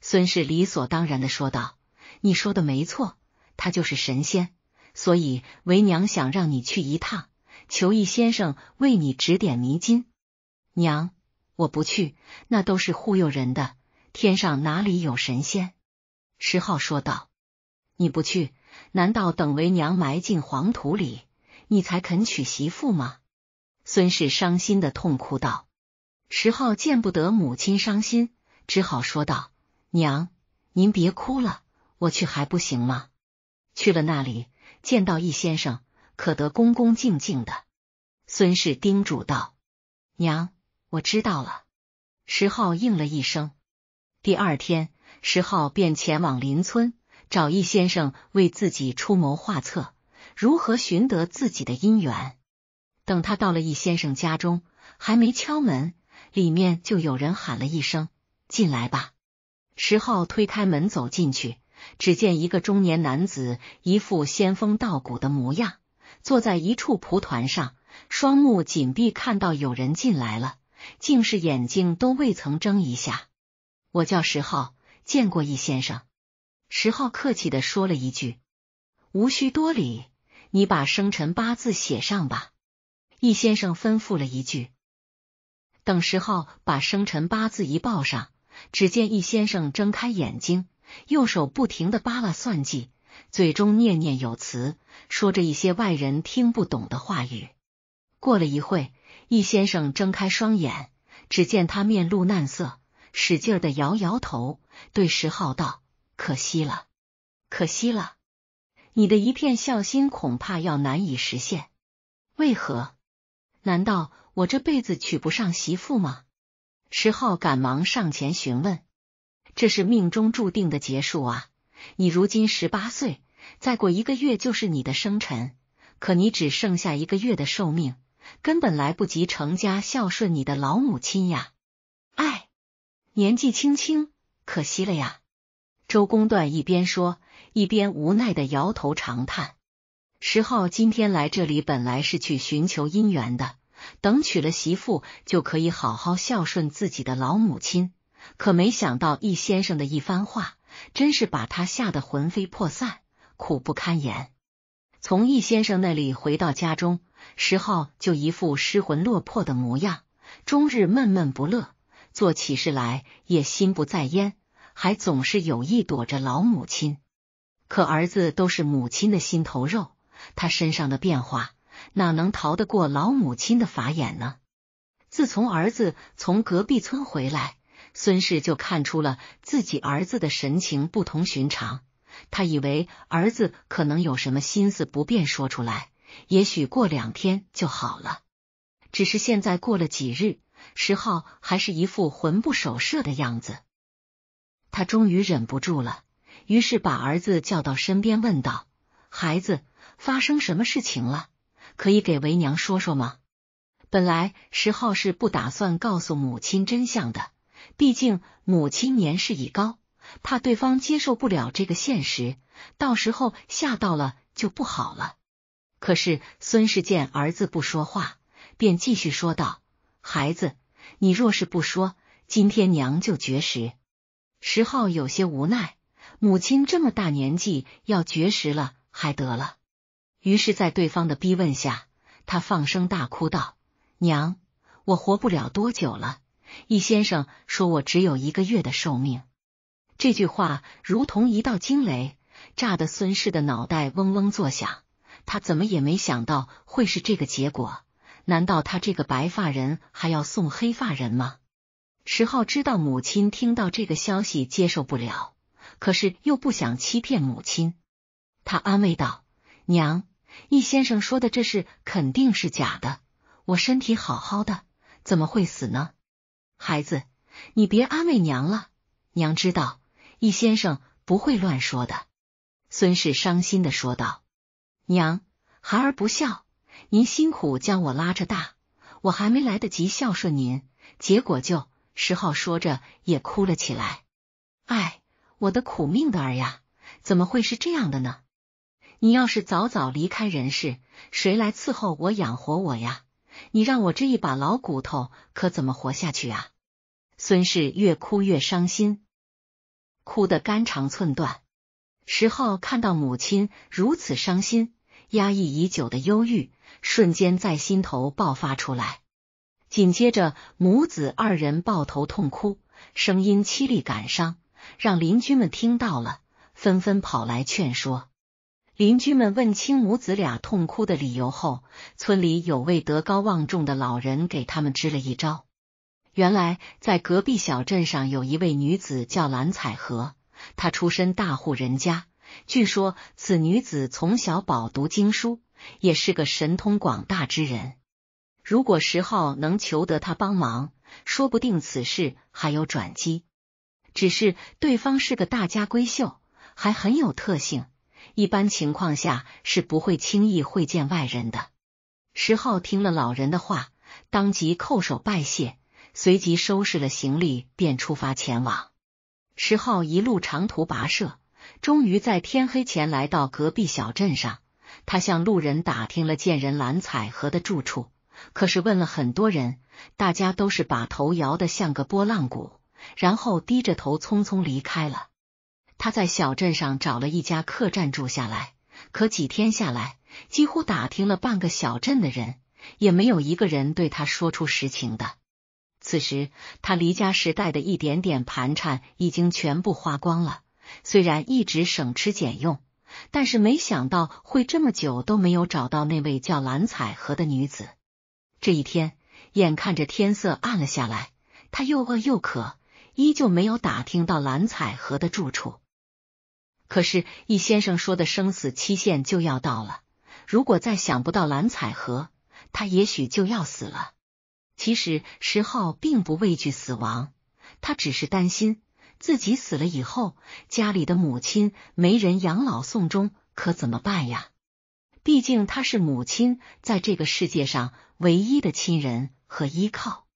孙氏理所当然的说道：“你说的没错，他就是神仙，所以为娘想让你去一趟，求一先生为你指点迷津。”娘，我不去，那都是忽悠人的，天上哪里有神仙？”石浩说道：“你不去，难道等为娘埋进黄土里，你才肯娶媳妇吗？”孙氏伤心的痛哭道：“石浩见不得母亲伤心，只好说道。”娘，您别哭了，我去还不行吗？去了那里见到易先生，可得恭恭敬敬的。孙氏叮嘱道：“娘，我知道了。”石浩应了一声。第二天，石浩便前往邻村找易先生，为自己出谋划策，如何寻得自己的姻缘。等他到了易先生家中，还没敲门，里面就有人喊了一声：“进来吧。”石浩推开门走进去，只见一个中年男子，一副仙风道骨的模样，坐在一处蒲团上，双目紧闭。看到有人进来了，竟是眼睛都未曾睁一下。我叫石浩，见过易先生。石浩客气的说了一句：“无需多礼，你把生辰八字写上吧。”易先生吩咐了一句。等石浩把生辰八字一报上。只见易先生睁开眼睛，右手不停的扒拉算计，嘴中念念有词，说着一些外人听不懂的话语。过了一会，易先生睁开双眼，只见他面露难色，使劲的摇摇头，对石浩道：“可惜了，可惜了，你的一片孝心恐怕要难以实现。为何？难道我这辈子娶不上媳妇吗？”石浩赶忙上前询问：“这是命中注定的结束啊！你如今十八岁，再过一个月就是你的生辰，可你只剩下一个月的寿命，根本来不及成家孝顺你的老母亲呀！哎，年纪轻轻，可惜了呀！”周公段一边说，一边无奈的摇头长叹。石浩今天来这里本来是去寻求姻缘的。等娶了媳妇，就可以好好孝顺自己的老母亲。可没想到易先生的一番话，真是把他吓得魂飞魄散，苦不堪言。从易先生那里回到家中，石浩就一副失魂落魄的模样，终日闷闷不乐，做起事来也心不在焉，还总是有意躲着老母亲。可儿子都是母亲的心头肉，他身上的变化。哪能逃得过老母亲的法眼呢？自从儿子从隔壁村回来，孙氏就看出了自己儿子的神情不同寻常。他以为儿子可能有什么心思不便说出来，也许过两天就好了。只是现在过了几日，石浩还是一副魂不守舍的样子。他终于忍不住了，于是把儿子叫到身边，问道：“孩子，发生什么事情了？”可以给为娘说说吗？本来石浩是不打算告诉母亲真相的，毕竟母亲年事已高，怕对方接受不了这个现实，到时候吓到了就不好了。可是孙氏见儿子不说话，便继续说道：“孩子，你若是不说，今天娘就绝食。”石浩有些无奈，母亲这么大年纪要绝食了，还得了。于是，在对方的逼问下，他放声大哭道：“娘，我活不了多久了。”易先生说我只有一个月的寿命。这句话如同一道惊雷，炸得孙氏的脑袋嗡嗡作响。他怎么也没想到会是这个结果。难道他这个白发人还要送黑发人吗？石浩知道母亲听到这个消息接受不了，可是又不想欺骗母亲，他安慰道：“娘。”易先生说的这事肯定是假的，我身体好好的，怎么会死呢？孩子，你别安慰娘了，娘知道易先生不会乱说的。”孙氏伤心的说道，“娘，孩儿不孝，您辛苦将我拉着大，我还没来得及孝顺您，结果就……”石浩说着也哭了起来，“哎，我的苦命的儿呀，怎么会是这样的呢？”你要是早早离开人世，谁来伺候我、养活我呀？你让我这一把老骨头可怎么活下去啊？孙氏越哭越伤心，哭得肝肠寸断。石浩看到母亲如此伤心，压抑已久的忧郁瞬间在心头爆发出来，紧接着母子二人抱头痛哭，声音凄厉感伤，让邻居们听到了，纷纷跑来劝说。邻居们问清母子俩痛哭的理由后，村里有位德高望重的老人给他们支了一招。原来，在隔壁小镇上有一位女子叫蓝彩荷，她出身大户人家。据说此女子从小饱读经书，也是个神通广大之人。如果石浩能求得她帮忙，说不定此事还有转机。只是对方是个大家闺秀，还很有特性。一般情况下是不会轻易会见外人的。石浩听了老人的话，当即叩首拜谢，随即收拾了行李，便出发前往。石浩一路长途跋涉，终于在天黑前来到隔壁小镇上。他向路人打听了见人蓝彩和的住处，可是问了很多人，大家都是把头摇得像个波浪鼓，然后低着头匆匆离开了。他在小镇上找了一家客栈住下来，可几天下来，几乎打听了半个小镇的人，也没有一个人对他说出实情的。此时，他离家时带的一点点盘缠已经全部花光了。虽然一直省吃俭用，但是没想到会这么久都没有找到那位叫蓝彩和的女子。这一天，眼看着天色暗了下来，他又饿又渴，依旧没有打听到蓝彩和的住处。可是易先生说的生死期限就要到了，如果再想不到蓝采和，他也许就要死了。其实石浩并不畏惧死亡，他只是担心自己死了以后，家里的母亲没人养老送终，可怎么办呀？毕竟他是母亲在这个世界上唯一的亲人和依靠。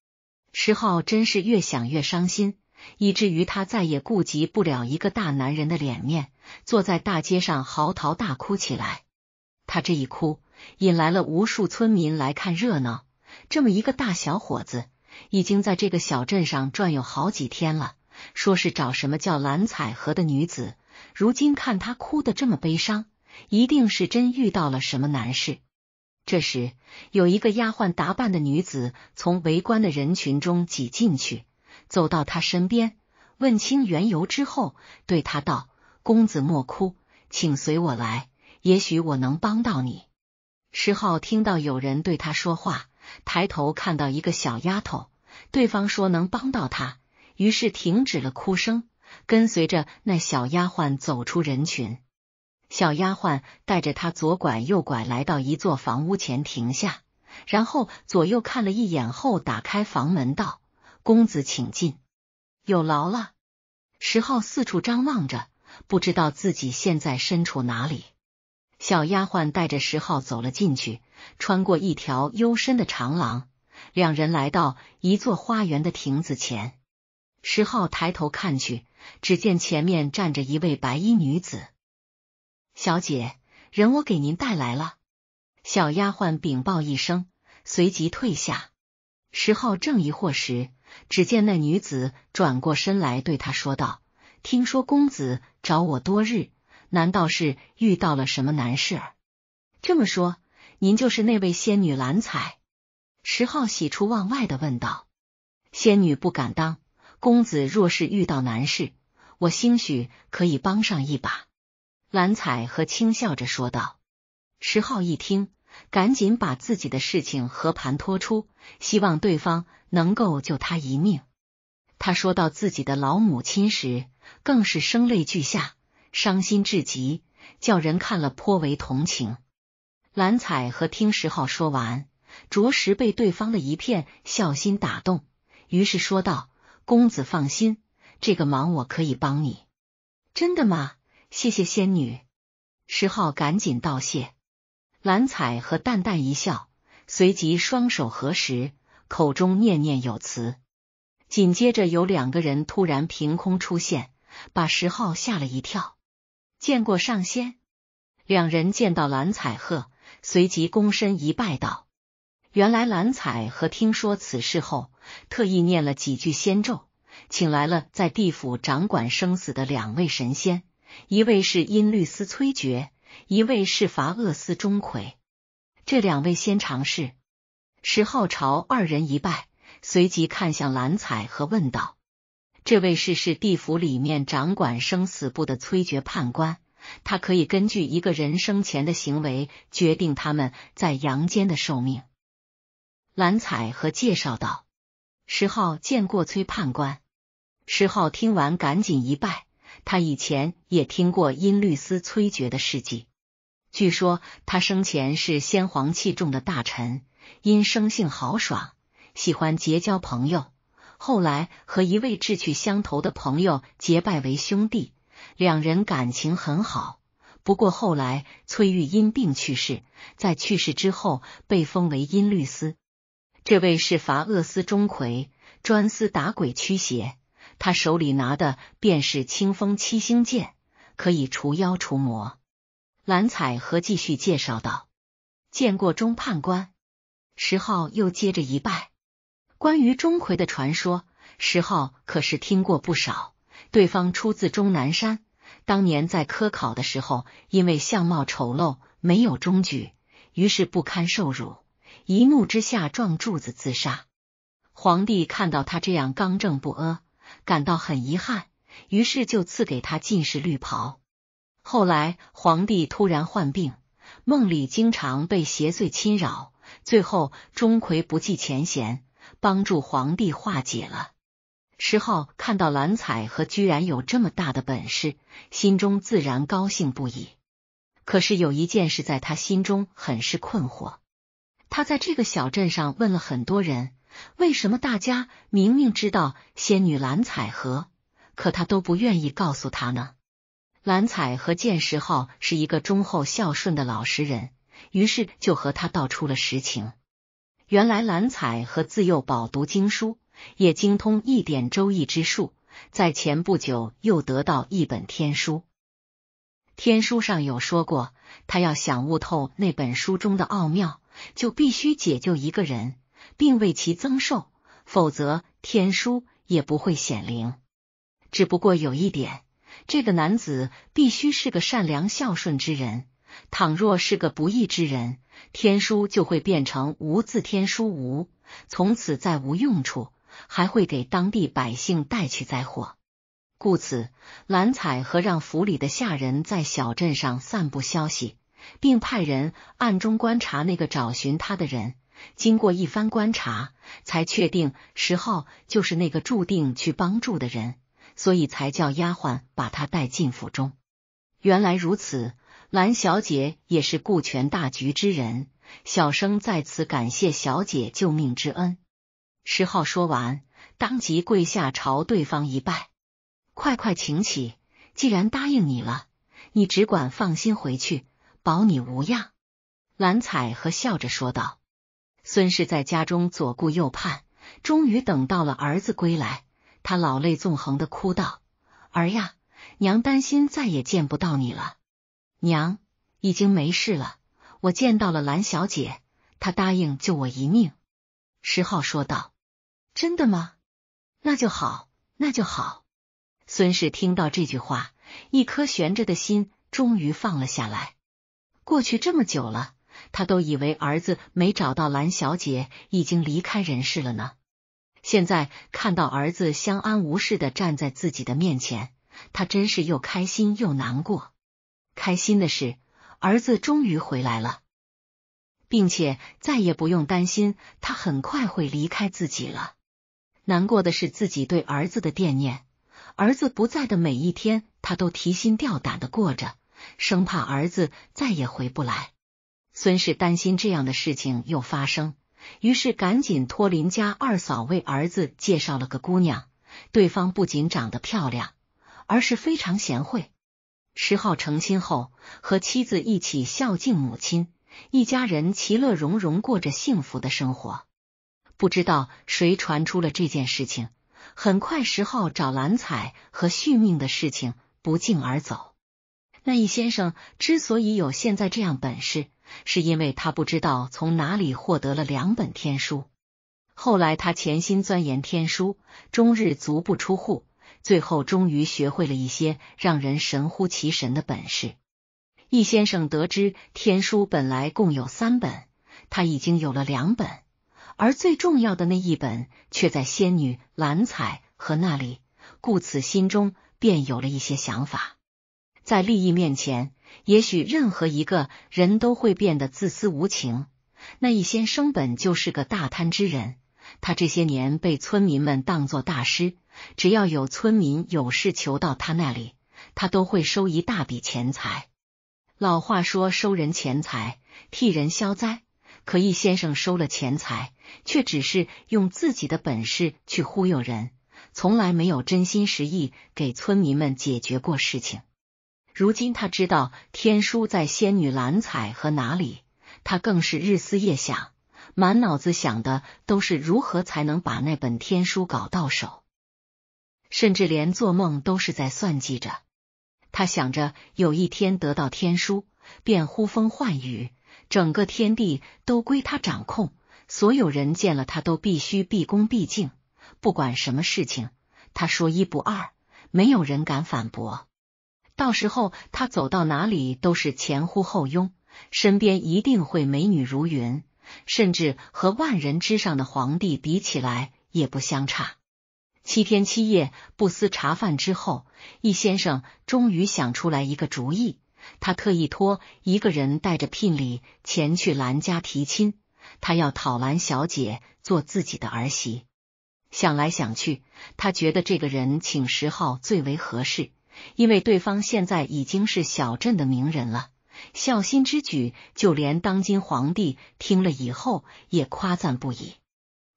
石浩真是越想越伤心，以至于他再也顾及不了一个大男人的脸面。坐在大街上嚎啕大哭起来，他这一哭引来了无数村民来看热闹。这么一个大小伙子，已经在这个小镇上转悠好几天了，说是找什么叫蓝采和的女子。如今看他哭得这么悲伤，一定是真遇到了什么难事。这时，有一个丫鬟打扮的女子从围观的人群中挤进去，走到他身边，问清缘由之后，对他道。公子莫哭，请随我来，也许我能帮到你。石浩听到有人对他说话，抬头看到一个小丫头，对方说能帮到他，于是停止了哭声，跟随着那小丫鬟走出人群。小丫鬟带着他左拐右拐，来到一座房屋前停下，然后左右看了一眼后，打开房门道：“公子请进，有劳了。”石浩四处张望着。不知道自己现在身处哪里，小丫鬟带着石浩走了进去，穿过一条幽深的长廊，两人来到一座花园的亭子前。石浩抬头看去，只见前面站着一位白衣女子。小姐，人我给您带来了。小丫鬟禀报一声，随即退下。石浩正疑惑时，只见那女子转过身来，对他说道。听说公子找我多日，难道是遇到了什么难事？这么说，您就是那位仙女蓝彩？石浩喜出望外的问道。仙女不敢当，公子若是遇到难事，我兴许可以帮上一把。”蓝彩和轻笑着说道。石浩一听，赶紧把自己的事情和盘托出，希望对方能够救他一命。他说到自己的老母亲时。更是声泪俱下，伤心至极，叫人看了颇为同情。蓝彩和听石浩说完，着实被对方的一片孝心打动，于是说道：“公子放心，这个忙我可以帮你。”真的吗？谢谢仙女。石浩赶紧道谢。蓝彩和淡淡一笑，随即双手合十，口中念念有词，紧接着有两个人突然凭空出现。把石浩吓了一跳。见过上仙，两人见到蓝彩鹤，随即躬身一拜道：“原来蓝彩和听说此事后，特意念了几句仙咒，请来了在地府掌管生死的两位神仙，一位是阴律司崔珏，一位是罚恶司钟馗。这两位仙长是。”石浩朝二人一拜，随即看向蓝彩和问道。这位是是地府里面掌管生死簿的崔珏判官，他可以根据一个人生前的行为决定他们在阳间的寿命。蓝彩和介绍道：“石浩见过崔判官。”石浩听完，赶紧一拜。他以前也听过阴律司崔珏的事迹，据说他生前是先皇器重的大臣，因生性豪爽，喜欢结交朋友。后来和一位志趣相投的朋友结拜为兄弟，两人感情很好。不过后来崔玉因病去世，在去世之后被封为阴律司。这位是伐恶司钟馗，专司打鬼驱邪，他手里拿的便是清风七星剑，可以除妖除魔。蓝采和继续介绍道：“见过钟判官。”石浩又接着一拜。关于钟馗的传说，石浩可是听过不少。对方出自终南山，当年在科考的时候，因为相貌丑陋没有中举，于是不堪受辱，一怒之下撞柱子自杀。皇帝看到他这样刚正不阿，感到很遗憾，于是就赐给他进士绿袍。后来皇帝突然患病，梦里经常被邪祟侵扰，最后钟馗不计前嫌。帮助皇帝化解了。石浩看到蓝采和居然有这么大的本事，心中自然高兴不已。可是有一件事，在他心中很是困惑。他在这个小镇上问了很多人，为什么大家明明知道仙女蓝采和，可他都不愿意告诉他呢？蓝采和见石浩是一个忠厚孝顺的老实人，于是就和他道出了实情。原来蓝彩和自幼饱读经书，也精通一点周易之术。在前不久又得到一本天书，天书上有说过，他要想悟透那本书中的奥妙，就必须解救一个人，并为其增寿，否则天书也不会显灵。只不过有一点，这个男子必须是个善良孝顺之人。倘若是个不义之人，天书就会变成无字天书无，从此再无用处，还会给当地百姓带去灾祸。故此，蓝采和让府里的下人在小镇上散布消息，并派人暗中观察那个找寻他的人。经过一番观察，才确定石浩就是那个注定去帮助的人，所以才叫丫鬟把他带进府中。原来如此。兰小姐也是顾全大局之人，小生在此感谢小姐救命之恩。石浩说完，当即跪下朝对方一拜：“快快请起！既然答应你了，你只管放心回去，保你无恙。”蓝采和笑着说道。孙氏在家中左顾右盼，终于等到了儿子归来，他老泪纵横的哭道：“儿呀，娘担心再也见不到你了。”娘已经没事了，我见到了蓝小姐，她答应救我一命。”石浩说道。“真的吗？那就好，那就好。”孙氏听到这句话，一颗悬着的心终于放了下来。过去这么久了，他都以为儿子没找到蓝小姐已经离开人世了呢。现在看到儿子相安无事的站在自己的面前，他真是又开心又难过。开心的是，儿子终于回来了，并且再也不用担心他很快会离开自己了。难过的是，自己对儿子的惦念，儿子不在的每一天，他都提心吊胆的过着，生怕儿子再也回不来。孙氏担心这样的事情又发生，于是赶紧托邻家二嫂为儿子介绍了个姑娘，对方不仅长得漂亮，而是非常贤惠。十号成亲后，和妻子一起孝敬母亲，一家人其乐融融，过着幸福的生活。不知道谁传出了这件事情，很快十号找蓝彩和续命的事情不胫而走。那易先生之所以有现在这样本事，是因为他不知道从哪里获得了两本天书，后来他潜心钻研天书，终日足不出户。最后，终于学会了一些让人神乎其神的本事。易先生得知天书本来共有三本，他已经有了两本，而最重要的那一本却在仙女蓝彩和那里，故此心中便有了一些想法。在利益面前，也许任何一个人都会变得自私无情。那易先生本就是个大贪之人，他这些年被村民们当作大师。只要有村民有事求到他那里，他都会收一大笔钱财。老话说，收人钱财，替人消灾。可易先生收了钱财，却只是用自己的本事去忽悠人，从来没有真心实意给村民们解决过事情。如今他知道天书在仙女蓝彩和哪里，他更是日思夜想，满脑子想的都是如何才能把那本天书搞到手。甚至连做梦都是在算计着。他想着有一天得到天书，便呼风唤雨，整个天地都归他掌控。所有人见了他都必须毕恭毕敬。不管什么事情，他说一不二，没有人敢反驳。到时候他走到哪里都是前呼后拥，身边一定会美女如云，甚至和万人之上的皇帝比起来也不相差。七天七夜不思茶饭之后，易先生终于想出来一个主意。他特意托一个人带着聘礼前去兰家提亲，他要讨兰小姐做自己的儿媳。想来想去，他觉得这个人请石浩最为合适，因为对方现在已经是小镇的名人了。孝心之举，就连当今皇帝听了以后也夸赞不已。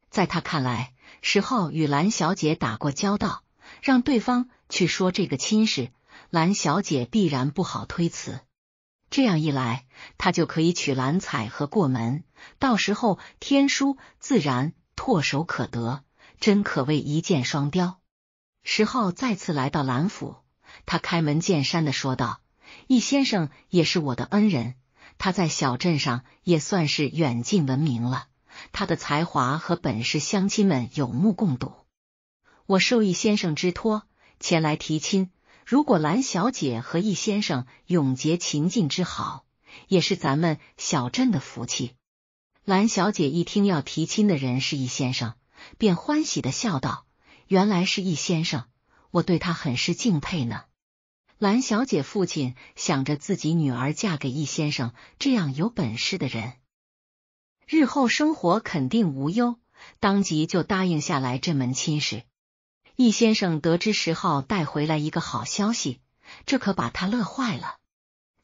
在他看来。石浩与蓝小姐打过交道，让对方去说这个亲事，蓝小姐必然不好推辞。这样一来，他就可以娶蓝采和过门，到时候天书自然唾手可得，真可谓一箭双雕。石浩再次来到蓝府，他开门见山的说道：“易先生也是我的恩人，他在小镇上也算是远近闻名了。”他的才华和本事，乡亲们有目共睹。我受易先生之托前来提亲，如果蓝小姐和易先生永结秦晋之好，也是咱们小镇的福气。蓝小姐一听要提亲的人是易先生，便欢喜的笑道：“原来是易先生，我对他很是敬佩呢。”蓝小姐父亲想着自己女儿嫁给易先生这样有本事的人。日后生活肯定无忧，当即就答应下来这门亲事。易先生得知石浩带回来一个好消息，这可把他乐坏了。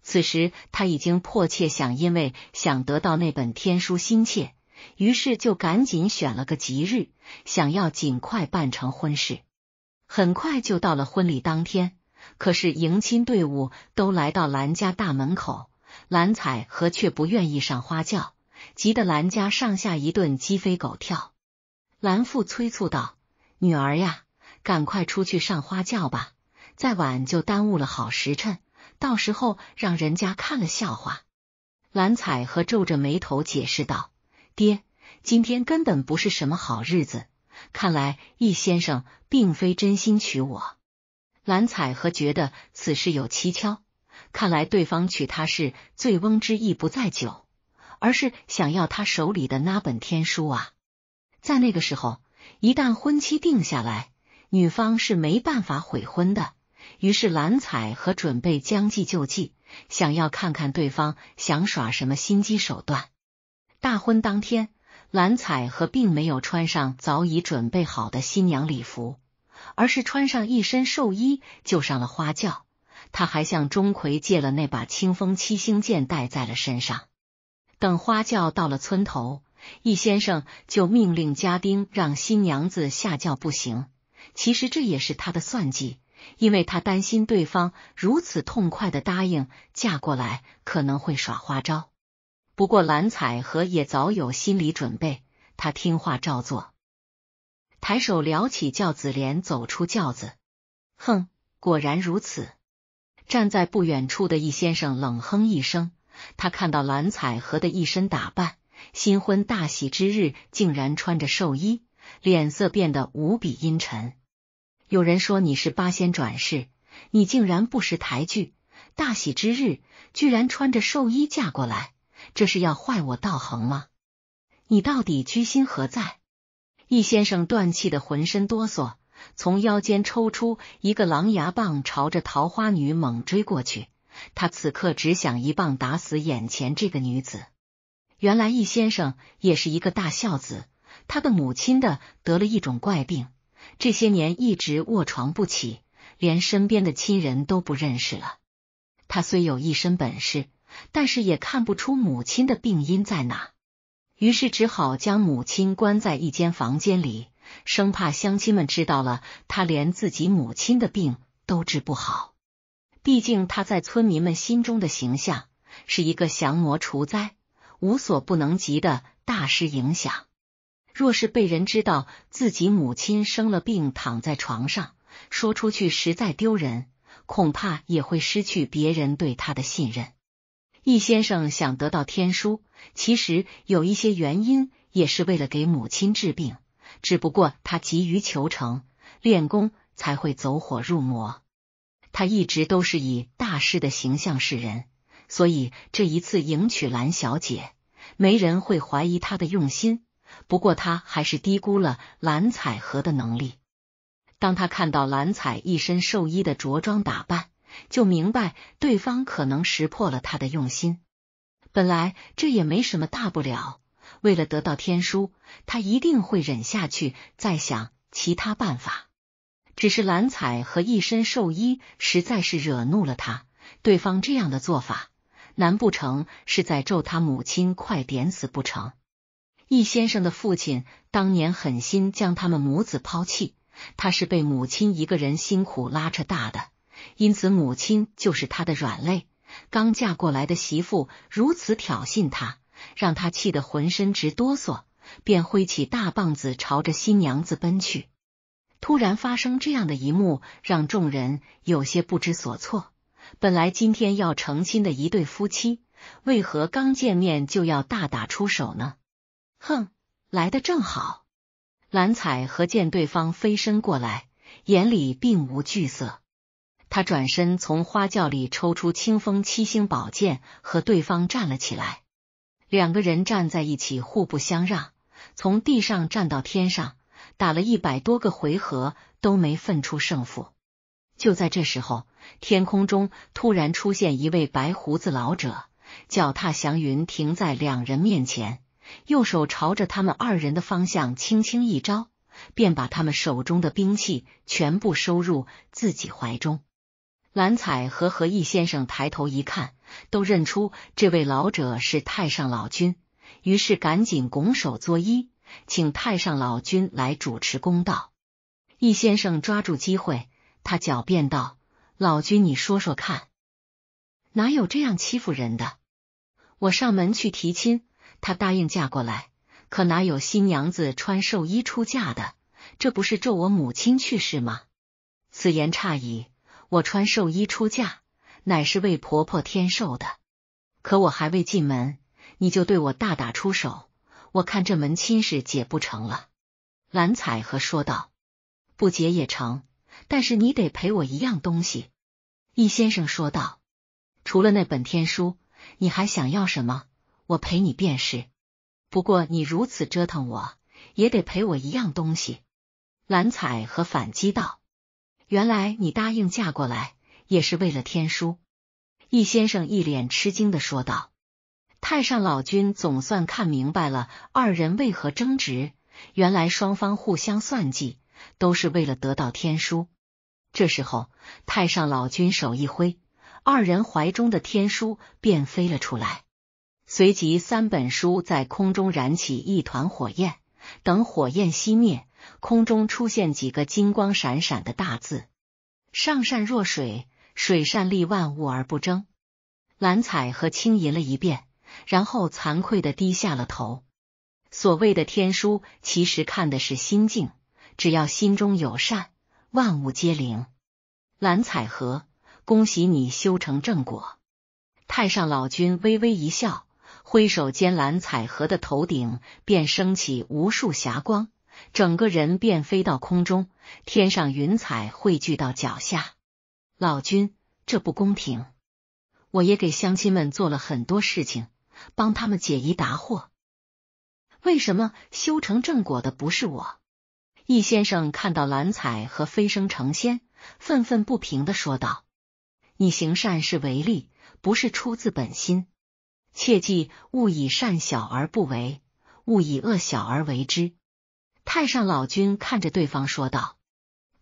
此时他已经迫切想，因为想得到那本天书心切，于是就赶紧选了个吉日，想要尽快办成婚事。很快就到了婚礼当天，可是迎亲队伍都来到兰家大门口，兰彩和却不愿意上花轿。急得兰家上下一顿鸡飞狗跳，兰父催促道：“女儿呀，赶快出去上花轿吧，再晚就耽误了好时辰，到时候让人家看了笑话。”兰彩和皱着眉头解释道：“爹，今天根本不是什么好日子，看来易先生并非真心娶我。”蓝采和觉得此事有蹊跷，看来对方娶她是醉翁之意不在酒。而是想要他手里的那本天书啊！在那个时候，一旦婚期定下来，女方是没办法悔婚的。于是蓝采和准备将计就计，想要看看对方想耍什么心机手段。大婚当天，蓝采和并没有穿上早已准备好的新娘礼服，而是穿上一身寿衣就上了花轿。他还向钟馗借了那把清风七星剑，带在了身上。等花轿到了村头，易先生就命令家丁让新娘子下轿，步行。其实这也是他的算计，因为他担心对方如此痛快的答应嫁过来，可能会耍花招。不过蓝采和也早有心理准备，他听话照做，抬手撩起轿子帘，走出轿子。哼，果然如此。站在不远处的易先生冷哼一声。他看到蓝采和的一身打扮，新婚大喜之日竟然穿着寿衣，脸色变得无比阴沉。有人说你是八仙转世，你竟然不识抬举，大喜之日居然穿着寿衣嫁过来，这是要坏我道行吗？你到底居心何在？易先生断气的浑身哆嗦，从腰间抽出一个狼牙棒，朝着桃花女猛追过去。他此刻只想一棒打死眼前这个女子。原来易先生也是一个大孝子，他的母亲的得了一种怪病，这些年一直卧床不起，连身边的亲人都不认识了。他虽有一身本事，但是也看不出母亲的病因在哪，于是只好将母亲关在一间房间里，生怕乡亲们知道了，他连自己母亲的病都治不好。毕竟他在村民们心中的形象是一个降魔除灾、无所不能及的大师，影响。若是被人知道自己母亲生了病躺在床上，说出去实在丢人，恐怕也会失去别人对他的信任。易先生想得到天书，其实有一些原因，也是为了给母亲治病。只不过他急于求成，练功才会走火入魔。他一直都是以大师的形象示人，所以这一次迎娶蓝小姐，没人会怀疑他的用心。不过他还是低估了蓝彩和的能力。当他看到蓝彩一身寿衣的着装打扮，就明白对方可能识破了他的用心。本来这也没什么大不了，为了得到天书，他一定会忍下去，再想其他办法。只是蓝彩和一身寿衣实在是惹怒了他，对方这样的做法，难不成是在咒他母亲快点死不成？易先生的父亲当年狠心将他们母子抛弃，他是被母亲一个人辛苦拉扯大的，因此母亲就是他的软肋。刚嫁过来的媳妇如此挑衅他，让他气得浑身直哆嗦，便挥起大棒子朝着新娘子奔去。突然发生这样的一幕，让众人有些不知所措。本来今天要成亲的一对夫妻，为何刚见面就要大打出手呢？哼，来的正好。蓝采和见对方飞身过来，眼里并无惧色。他转身从花轿里抽出清风七星宝剑，和对方站了起来。两个人站在一起，互不相让，从地上站到天上。打了一百多个回合都没分出胜负，就在这时候，天空中突然出现一位白胡子老者，脚踏祥云停在两人面前，右手朝着他们二人的方向轻轻一招，便把他们手中的兵器全部收入自己怀中。蓝彩和何毅先生抬头一看，都认出这位老者是太上老君，于是赶紧拱手作揖。请太上老君来主持公道。易先生抓住机会，他狡辩道：“老君，你说说看，哪有这样欺负人的？我上门去提亲，他答应嫁过来，可哪有新娘子穿寿衣出嫁的？这不是咒我母亲去世吗？”此言差矣，我穿寿衣出嫁，乃是为婆婆添寿的。可我还未进门，你就对我大打出手。我看这门亲事解不成了，蓝彩和说道：“不结也成，但是你得赔我一样东西。”易先生说道：“除了那本天书，你还想要什么？我赔你便是。不过你如此折腾，我也得赔我一样东西。”蓝彩和反击道：“原来你答应嫁过来，也是为了天书。”易先生一脸吃惊的说道。太上老君总算看明白了二人为何争执，原来双方互相算计，都是为了得到天书。这时候，太上老君手一挥，二人怀中的天书便飞了出来。随即，三本书在空中燃起一团火焰，等火焰熄灭，空中出现几个金光闪闪的大字：“上善若水，水善利万物而不争。”蓝彩和轻吟了一遍。然后惭愧的低下了头。所谓的天书，其实看的是心境。只要心中有善，万物皆灵。蓝采和，恭喜你修成正果！太上老君微微一笑，挥手间，蓝彩和的头顶便升起无数霞光，整个人便飞到空中。天上云彩汇聚到脚下。老君，这不公平！我也给乡亲们做了很多事情。帮他们解疑答惑，为什么修成正果的不是我？易先生看到蓝彩和飞升成仙，愤愤不平的说道：“你行善是为利，不是出自本心。切记勿以善小而不为，勿以恶小而为之。”太上老君看着对方说道：“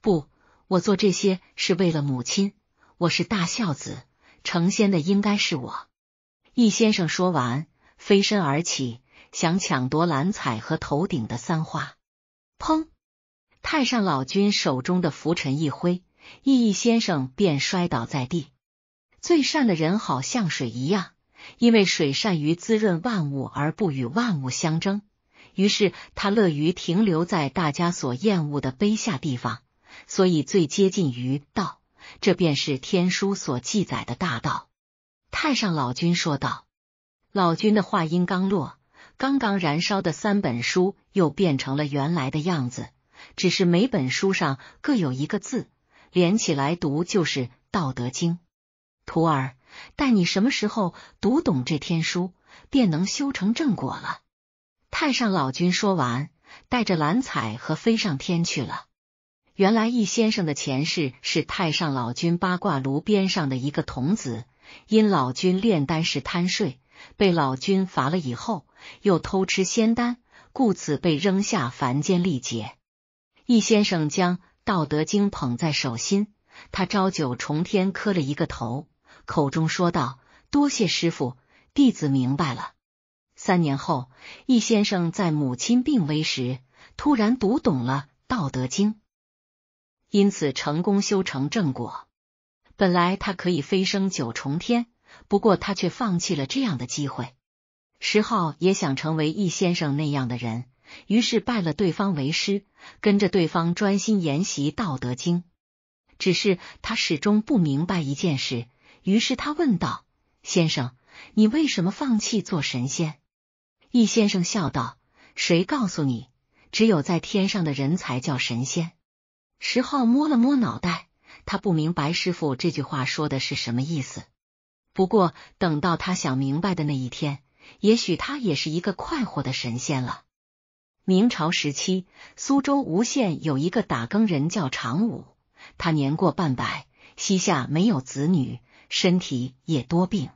不，我做这些是为了母亲，我是大孝子，成仙的应该是我。”易先生说完，飞身而起，想抢夺蓝彩和头顶的三花。砰！太上老君手中的拂尘一挥，易易先生便摔倒在地。最善的人好像水一样，因为水善于滋润万物而不与万物相争，于是他乐于停留在大家所厌恶的卑下地方，所以最接近于道。这便是天书所记载的大道。太上老君说道：“老君的话音刚落，刚刚燃烧的三本书又变成了原来的样子，只是每本书上各有一个字，连起来读就是《道德经》。徒儿，待你什么时候读懂这天书，便能修成正果了。”太上老君说完，带着蓝彩和飞上天去了。原来易先生的前世是太上老君八卦炉边上的一个童子。因老君炼丹时贪睡，被老君罚了。以后又偷吃仙丹，故此被扔下凡间历劫。易先生将《道德经》捧在手心，他朝九重天磕了一个头，口中说道：“多谢师傅，弟子明白了。”三年后，易先生在母亲病危时，突然读懂了《道德经》，因此成功修成正果。本来他可以飞升九重天，不过他却放弃了这样的机会。石浩也想成为易先生那样的人，于是拜了对方为师，跟着对方专心研习《道德经》。只是他始终不明白一件事，于是他问道：“先生，你为什么放弃做神仙？”易先生笑道：“谁告诉你，只有在天上的人才叫神仙？”石浩摸了摸脑袋。他不明白师傅这句话说的是什么意思，不过等到他想明白的那一天，也许他也是一个快活的神仙了。明朝时期，苏州吴县有一个打更人叫常武，他年过半百，膝下没有子女，身体也多病，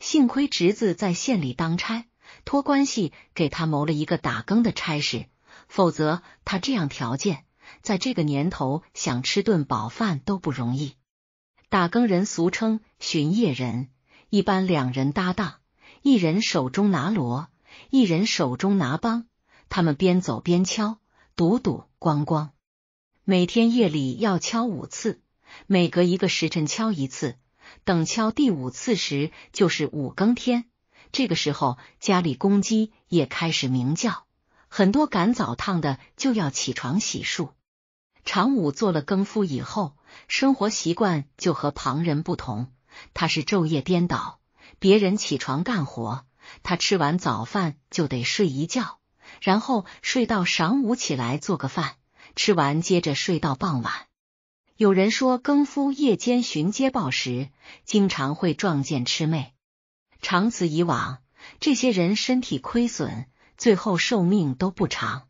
幸亏侄子在县里当差，托关系给他谋了一个打更的差事，否则他这样条件。在这个年头，想吃顿饱饭都不容易。打更人俗称巡夜人，一般两人搭档，一人手中拿锣，一人手中拿梆，他们边走边敲，堵堵咣咣。每天夜里要敲五次，每隔一个时辰敲一次。等敲第五次时，就是五更天。这个时候，家里公鸡也开始鸣叫。很多赶早趟的就要起床洗漱。常武做了更夫以后，生活习惯就和旁人不同。他是昼夜颠倒，别人起床干活，他吃完早饭就得睡一觉，然后睡到晌午起来做个饭，吃完接着睡到傍晚。有人说，更夫夜间巡街报时，经常会撞见魑魅。长此以往，这些人身体亏损。最后寿命都不长。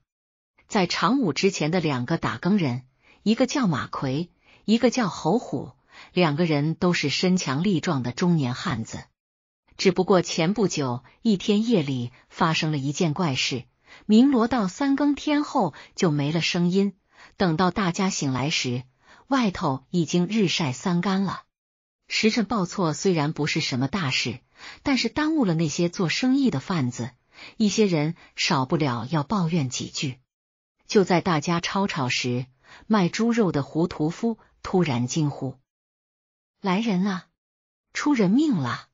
在长武之前的两个打更人，一个叫马奎，一个叫侯虎，两个人都是身强力壮的中年汉子。只不过前不久一天夜里发生了一件怪事，鸣锣到三更天后就没了声音。等到大家醒来时，外头已经日晒三竿了。时辰报错虽然不是什么大事，但是耽误了那些做生意的贩子。一些人少不了要抱怨几句。就在大家吵吵时，卖猪肉的胡屠夫突然惊呼：“来人啊，出人命了！”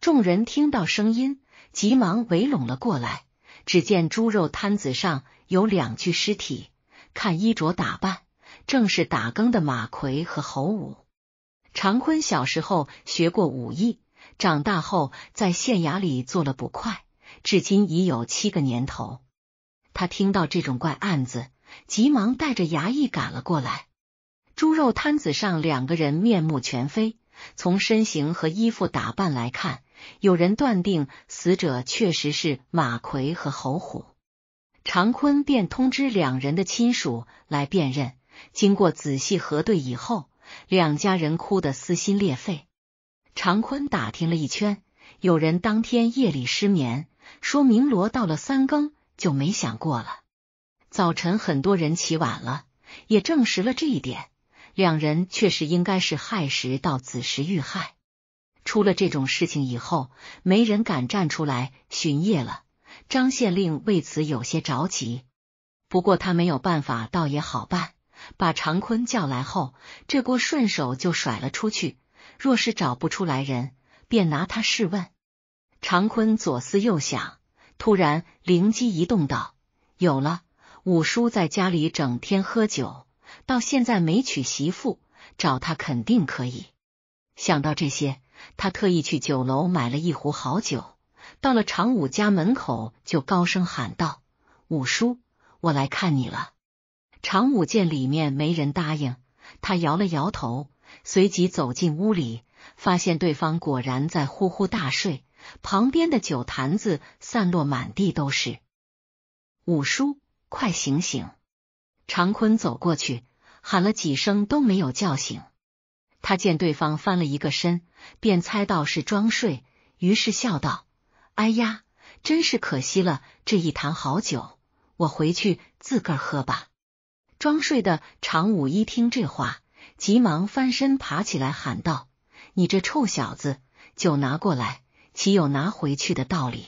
众人听到声音，急忙围拢了过来。只见猪肉摊子上有两具尸体，看衣着打扮，正是打更的马奎和侯武。常坤小时候学过武艺，长大后在县衙里做了捕快。至今已有七个年头，他听到这种怪案子，急忙带着衙役赶了过来。猪肉摊子上两个人面目全非，从身形和衣服打扮来看，有人断定死者确实是马奎和侯虎。常坤便通知两人的亲属来辨认。经过仔细核对以后，两家人哭得撕心裂肺。常坤打听了一圈，有人当天夜里失眠。说明罗到了三更就没想过了。早晨很多人起晚了，也证实了这一点。两人确实应该是亥时到子时遇害。出了这种事情以后，没人敢站出来巡夜了。张县令为此有些着急，不过他没有办法，倒也好办。把常坤叫来后，这锅顺手就甩了出去。若是找不出来人，便拿他试问。常坤左思右想，突然灵机一动，道：“有了，五叔在家里整天喝酒，到现在没娶媳妇，找他肯定可以。”想到这些，他特意去酒楼买了一壶好酒。到了常武家门口，就高声喊道：“五叔，我来看你了。”常武见里面没人答应，他摇了摇头，随即走进屋里，发现对方果然在呼呼大睡。旁边的酒坛子散落满地都是，五叔，快醒醒！常坤走过去喊了几声都没有叫醒。他见对方翻了一个身，便猜到是装睡，于是笑道：“哎呀，真是可惜了这一坛好酒，我回去自个儿喝吧。”装睡的常武一听这话，急忙翻身爬起来喊道：“你这臭小子，酒拿过来！”岂有拿回去的道理？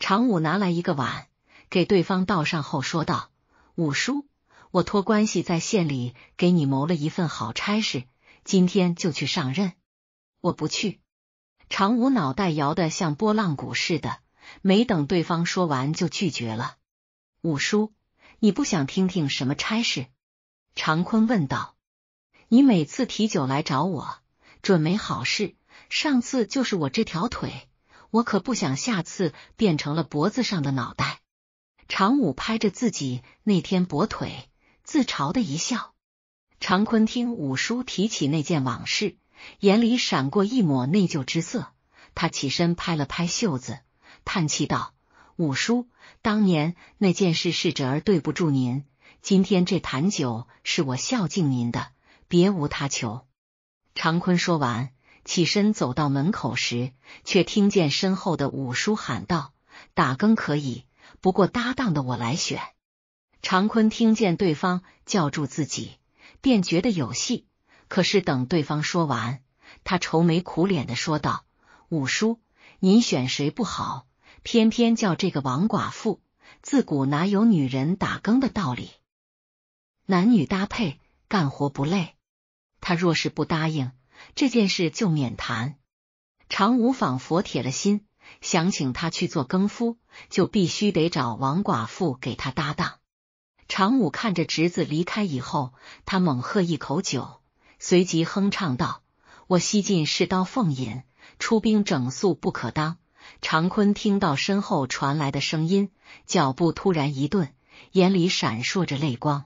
常武拿来一个碗，给对方倒上后说道：“五叔，我托关系在县里给你谋了一份好差事，今天就去上任。”我不去。常武脑袋摇得像拨浪鼓似的，没等对方说完就拒绝了。五叔，你不想听听什么差事？常坤问道。你每次提酒来找我，准没好事。上次就是我这条腿，我可不想下次变成了脖子上的脑袋。常武拍着自己那天跛腿，自嘲的一笑。常坤听五叔提起那件往事，眼里闪过一抹内疚之色。他起身拍了拍袖子，叹气道：“五叔，当年那件事是侄儿对不住您。今天这坛酒是我孝敬您的，别无他求。”常坤说完。起身走到门口时，却听见身后的五叔喊道：“打更可以，不过搭档的我来选。”常坤听见对方叫住自己，便觉得有戏。可是等对方说完，他愁眉苦脸的说道：“五叔，您选谁不好，偏偏叫这个王寡妇。自古哪有女人打更的道理？男女搭配干活不累。他若是不答应。”这件事就免谈。常武仿佛铁了心，想请他去做更夫，就必须得找王寡妇给他搭档。常武看着侄子离开以后，他猛喝一口酒，随即哼唱道：“我西晋是刀奉饮，出兵整肃不可当。”常坤听到身后传来的声音，脚步突然一顿，眼里闪烁着泪光。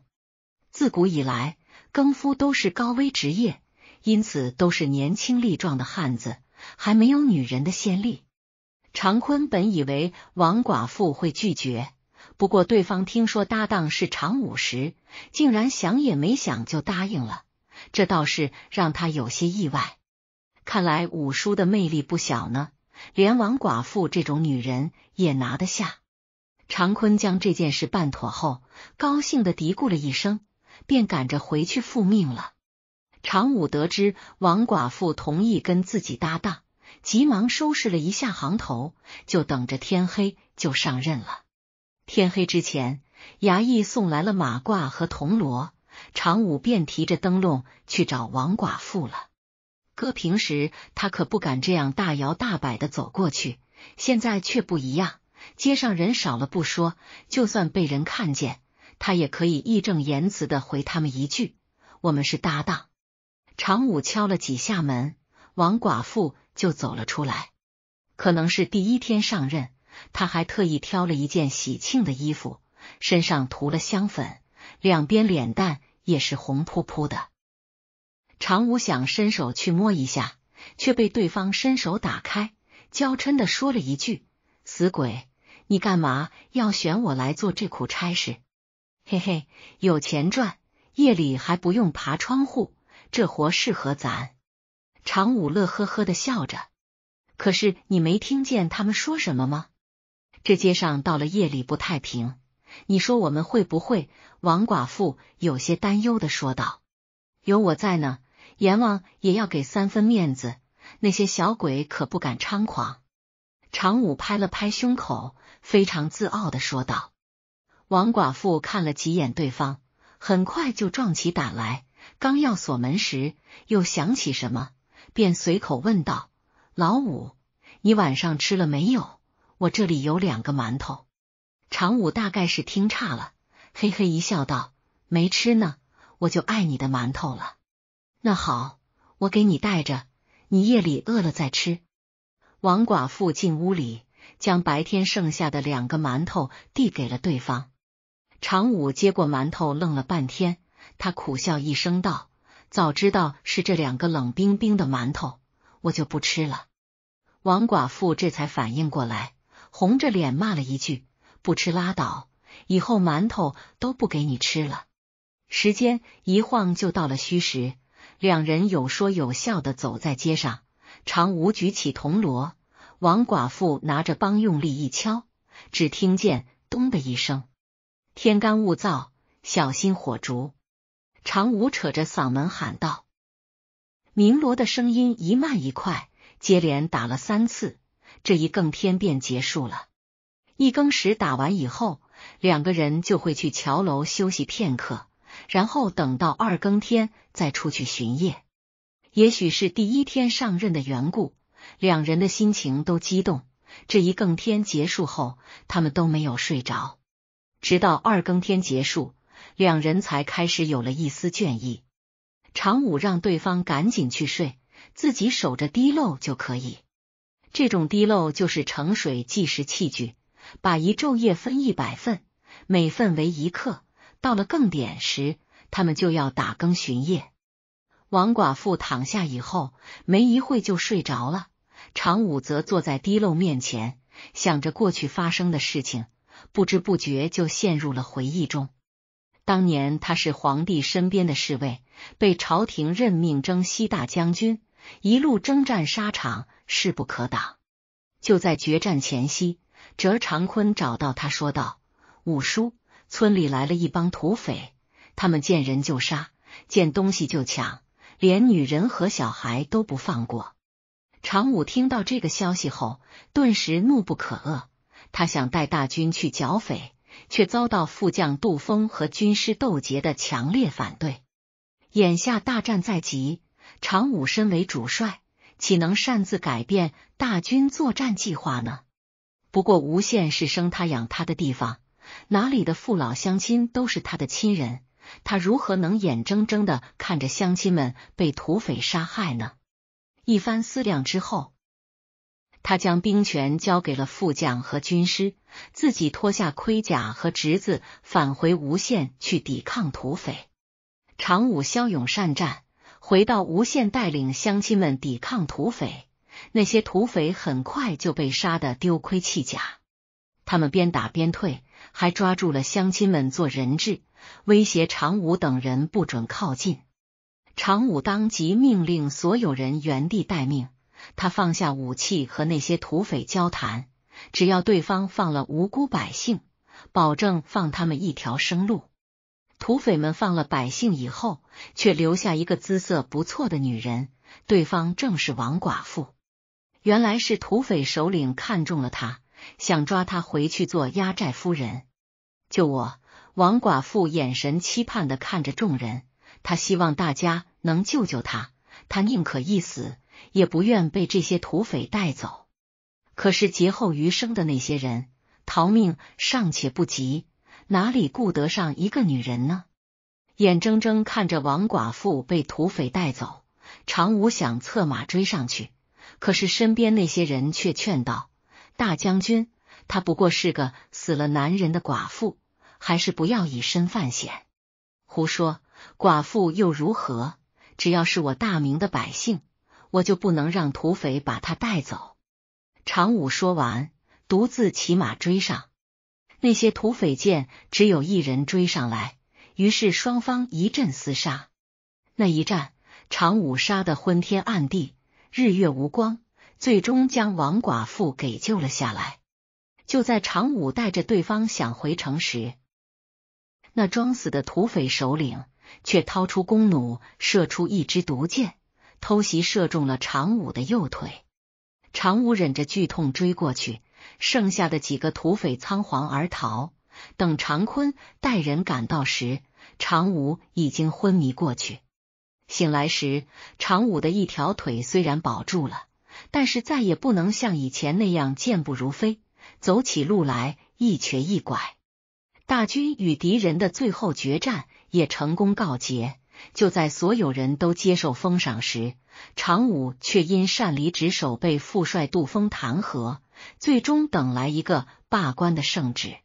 自古以来，更夫都是高危职业。因此都是年轻力壮的汉子，还没有女人的先例。常坤本以为王寡妇会拒绝，不过对方听说搭档是常武时，竟然想也没想就答应了，这倒是让他有些意外。看来五叔的魅力不小呢，连王寡妇这种女人也拿得下。常坤将这件事办妥后，高兴的嘀咕了一声，便赶着回去复命了。常武得知王寡妇同意跟自己搭档，急忙收拾了一下行头，就等着天黑就上任了。天黑之前，衙役送来了马褂和铜锣，常武便提着灯笼去找王寡妇了。搁平时，他可不敢这样大摇大摆的走过去，现在却不一样。街上人少了不说，就算被人看见，他也可以义正言辞的回他们一句：“我们是搭档。”常武敲了几下门，王寡妇就走了出来。可能是第一天上任，他还特意挑了一件喜庆的衣服，身上涂了香粉，两边脸蛋也是红扑扑的。常武想伸手去摸一下，却被对方伸手打开，娇嗔的说了一句：“死鬼，你干嘛要选我来做这苦差事？”嘿嘿，有钱赚，夜里还不用爬窗户。这活适合咱，常武乐呵呵的笑着。可是你没听见他们说什么吗？这街上到了夜里不太平，你说我们会不会？王寡妇有些担忧的说道：“有我在呢，阎王也要给三分面子，那些小鬼可不敢猖狂。”常武拍了拍胸口，非常自傲的说道。王寡妇看了几眼对方，很快就壮起胆来。刚要锁门时，又想起什么，便随口问道：“老五，你晚上吃了没有？我这里有两个馒头。”常武大概是听岔了，嘿嘿一笑，道：“没吃呢，我就爱你的馒头了。”那好，我给你带着，你夜里饿了再吃。王寡妇进屋里，将白天剩下的两个馒头递给了对方。常武接过馒头，愣了半天。他苦笑一声道：“早知道是这两个冷冰冰的馒头，我就不吃了。”王寡妇这才反应过来，红着脸骂了一句：“不吃拉倒，以后馒头都不给你吃了。”时间一晃就到了戌时，两人有说有笑的走在街上。常无举起铜锣，王寡妇拿着帮用力一敲，只听见“咚”的一声。天干物燥，小心火烛。常武扯着嗓门喊道：“鸣锣的声音一慢一快，接连打了三次。这一更天便结束了。一更时打完以后，两个人就会去桥楼休息片刻，然后等到二更天再出去巡夜。也许是第一天上任的缘故，两人的心情都激动。这一更天结束后，他们都没有睡着，直到二更天结束。”两人才开始有了一丝倦意，常武让对方赶紧去睡，自己守着滴漏就可以。这种滴漏就是盛水计时器具，把一昼夜分一百份，每份为一刻。到了更点时，他们就要打更巡夜。王寡妇躺下以后，没一会就睡着了。常武则坐在滴漏面前，想着过去发生的事情，不知不觉就陷入了回忆中。当年他是皇帝身边的侍卫，被朝廷任命征西大将军，一路征战沙场，势不可挡。就在决战前夕，折长坤找到他说道：“五叔，村里来了一帮土匪，他们见人就杀，见东西就抢，连女人和小孩都不放过。”常武听到这个消息后，顿时怒不可遏，他想带大军去剿匪。却遭到副将杜峰和军师窦杰的强烈反对。眼下大战在即，常武身为主帅，岂能擅自改变大军作战计划呢？不过吴县是生他养他的地方，哪里的父老乡亲都是他的亲人，他如何能眼睁睁的看着乡亲们被土匪杀害呢？一番思量之后。他将兵权交给了副将和军师，自己脱下盔甲和侄子返回无县去抵抗土匪。常武骁勇善战，回到无县带领乡亲们抵抗土匪。那些土匪很快就被杀得丢盔弃甲，他们边打边退，还抓住了乡亲们做人质，威胁常武等人不准靠近。常武当即命令所有人原地待命。他放下武器和那些土匪交谈，只要对方放了无辜百姓，保证放他们一条生路。土匪们放了百姓以后，却留下一个姿色不错的女人。对方正是王寡妇。原来是土匪首领看中了她，想抓她回去做压寨夫人。救我！王寡妇眼神期盼的看着众人，她希望大家能救救她，她宁可一死。也不愿被这些土匪带走。可是劫后余生的那些人，逃命尚且不及，哪里顾得上一个女人呢？眼睁睁看着王寡妇被土匪带走，常武想策马追上去，可是身边那些人却劝道：“大将军，她不过是个死了男人的寡妇，还是不要以身犯险。”胡说，寡妇又如何？只要是我大明的百姓。我就不能让土匪把他带走。常武说完，独自骑马追上那些土匪，见只有一人追上来，于是双方一阵厮杀。那一战，常武杀得昏天暗地，日月无光，最终将王寡妇给救了下来。就在常武带着对方想回城时，那装死的土匪首领却掏出弓弩，射出一支毒箭。偷袭射中了常武的右腿，常武忍着剧痛追过去，剩下的几个土匪仓皇而逃。等常坤带人赶到时，常武已经昏迷过去。醒来时，常武的一条腿虽然保住了，但是再也不能像以前那样健步如飞，走起路来一瘸一拐。大军与敌人的最后决战也成功告捷。就在所有人都接受封赏时，常武却因擅离职守被副帅杜峰弹劾，最终等来一个罢官的圣旨。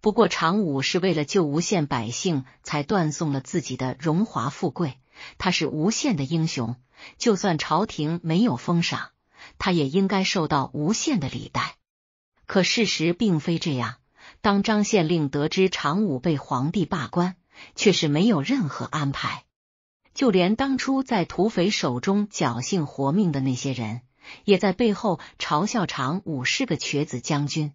不过，常武是为了救无限百姓才断送了自己的荣华富贵，他是无限的英雄，就算朝廷没有封赏，他也应该受到无限的礼待。可事实并非这样，当张县令得知常武被皇帝罢官。却是没有任何安排，就连当初在土匪手中侥幸活命的那些人，也在背后嘲笑常武是个瘸子将军。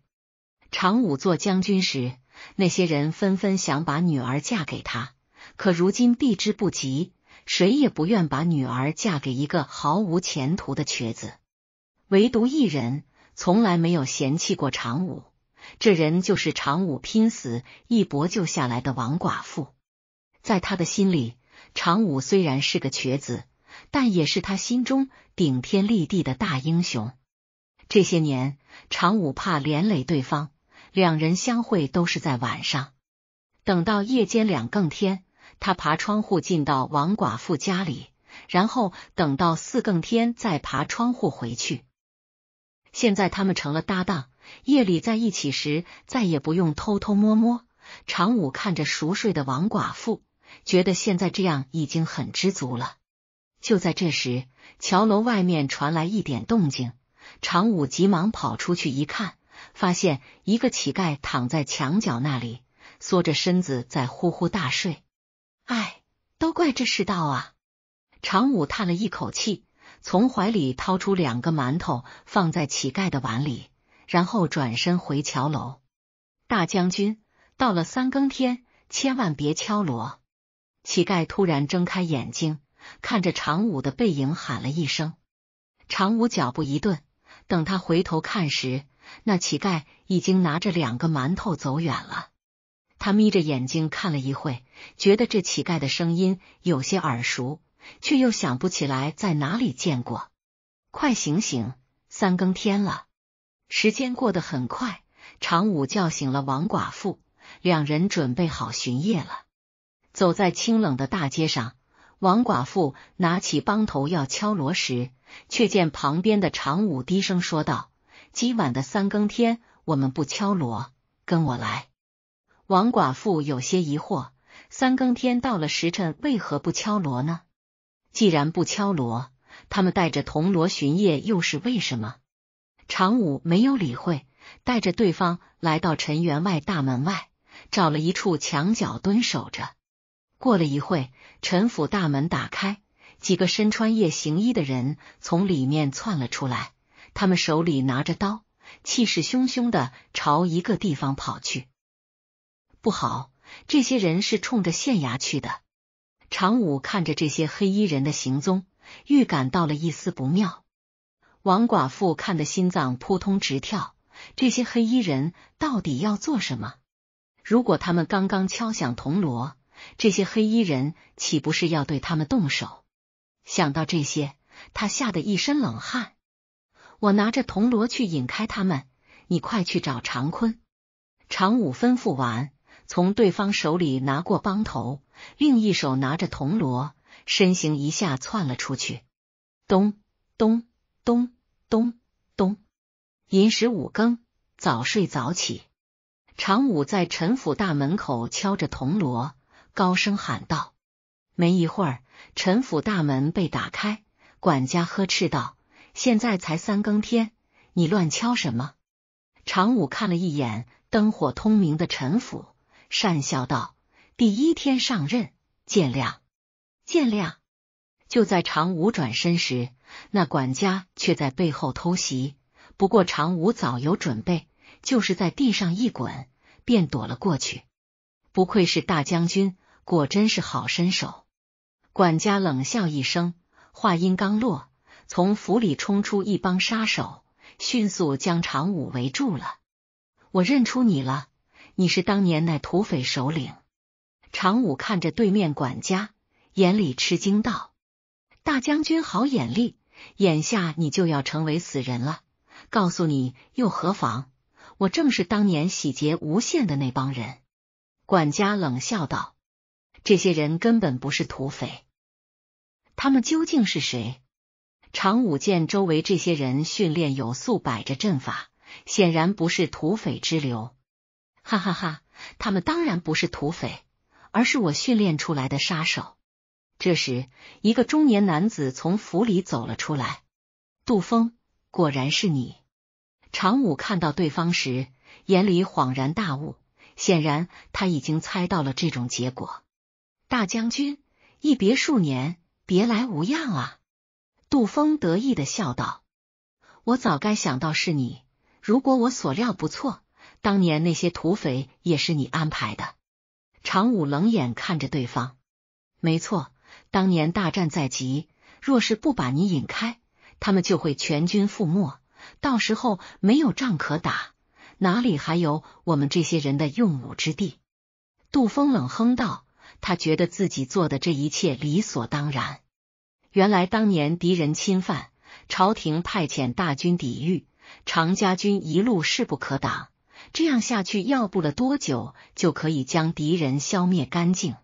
常武做将军时，那些人纷纷想把女儿嫁给他，可如今避之不及，谁也不愿把女儿嫁给一个毫无前途的瘸子。唯独一人从来没有嫌弃过常武，这人就是常武拼死一搏救下来的王寡妇。在他的心里，常武虽然是个瘸子，但也是他心中顶天立地的大英雄。这些年，常武怕连累对方，两人相会都是在晚上。等到夜间两更天，他爬窗户进到王寡妇家里，然后等到四更天再爬窗户回去。现在他们成了搭档，夜里在一起时再也不用偷偷摸摸。常武看着熟睡的王寡妇。觉得现在这样已经很知足了。就在这时，桥楼外面传来一点动静，常武急忙跑出去一看，发现一个乞丐躺在墙角那里，缩着身子在呼呼大睡。哎，都怪这世道啊！常武叹了一口气，从怀里掏出两个馒头放在乞丐的碗里，然后转身回桥楼。大将军，到了三更天，千万别敲锣。乞丐突然睁开眼睛，看着常武的背影，喊了一声。常武脚步一顿，等他回头看时，那乞丐已经拿着两个馒头走远了。他眯着眼睛看了一会，觉得这乞丐的声音有些耳熟，却又想不起来在哪里见过。快醒醒，三更天了！时间过得很快，常武叫醒了王寡妇，两人准备好巡夜了。走在清冷的大街上，王寡妇拿起帮头要敲锣时，却见旁边的常武低声说道：“今晚的三更天，我们不敲锣，跟我来。”王寡妇有些疑惑：“三更天到了时辰，为何不敲锣呢？既然不敲锣，他们带着铜锣巡夜又是为什么？”常武没有理会，带着对方来到陈员外大门外，找了一处墙角蹲守着。过了一会，陈府大门打开，几个身穿夜行衣的人从里面窜了出来，他们手里拿着刀，气势汹汹的朝一个地方跑去。不好，这些人是冲着县衙去的。常武看着这些黑衣人的行踪，预感到了一丝不妙。王寡妇看的心脏扑通直跳，这些黑衣人到底要做什么？如果他们刚刚敲响铜锣。这些黑衣人岂不是要对他们动手？想到这些，他吓得一身冷汗。我拿着铜锣去引开他们，你快去找常坤。常武吩咐完，从对方手里拿过帮头，另一手拿着铜锣，身形一下窜了出去。咚咚咚咚咚，寅时五更，早睡早起。常武在陈府大门口敲着铜锣。高声喊道：“没一会儿，陈府大门被打开，管家呵斥道：‘现在才三更天，你乱敲什么？’”常武看了一眼灯火通明的陈府，讪笑道：“第一天上任，见谅，见谅。”就在常武转身时，那管家却在背后偷袭。不过常武早有准备，就是在地上一滚，便躲了过去。不愧是大将军！果真是好身手！管家冷笑一声，话音刚落，从府里冲出一帮杀手，迅速将常武围住了。我认出你了，你是当年那土匪首领。常武看着对面管家，眼里吃惊道：“大将军好眼力，眼下你就要成为死人了。告诉你又何妨？我正是当年洗劫无限的那帮人。”管家冷笑道。这些人根本不是土匪，他们究竟是谁？常武见周围这些人训练有素，摆着阵法，显然不是土匪之流。哈哈哈，他们当然不是土匪，而是我训练出来的杀手。这时，一个中年男子从府里走了出来。杜峰，果然是你！常武看到对方时，眼里恍然大悟，显然他已经猜到了这种结果。大将军一别数年，别来无恙啊！杜峰得意的笑道：“我早该想到是你。如果我所料不错，当年那些土匪也是你安排的。”常武冷眼看着对方：“没错，当年大战在即，若是不把你引开，他们就会全军覆没。到时候没有仗可打，哪里还有我们这些人的用武之地？”杜峰冷哼道。他觉得自己做的这一切理所当然。原来当年敌人侵犯，朝廷派遣大军抵御，常家军一路势不可挡，这样下去要不了多久就可以将敌人消灭干净。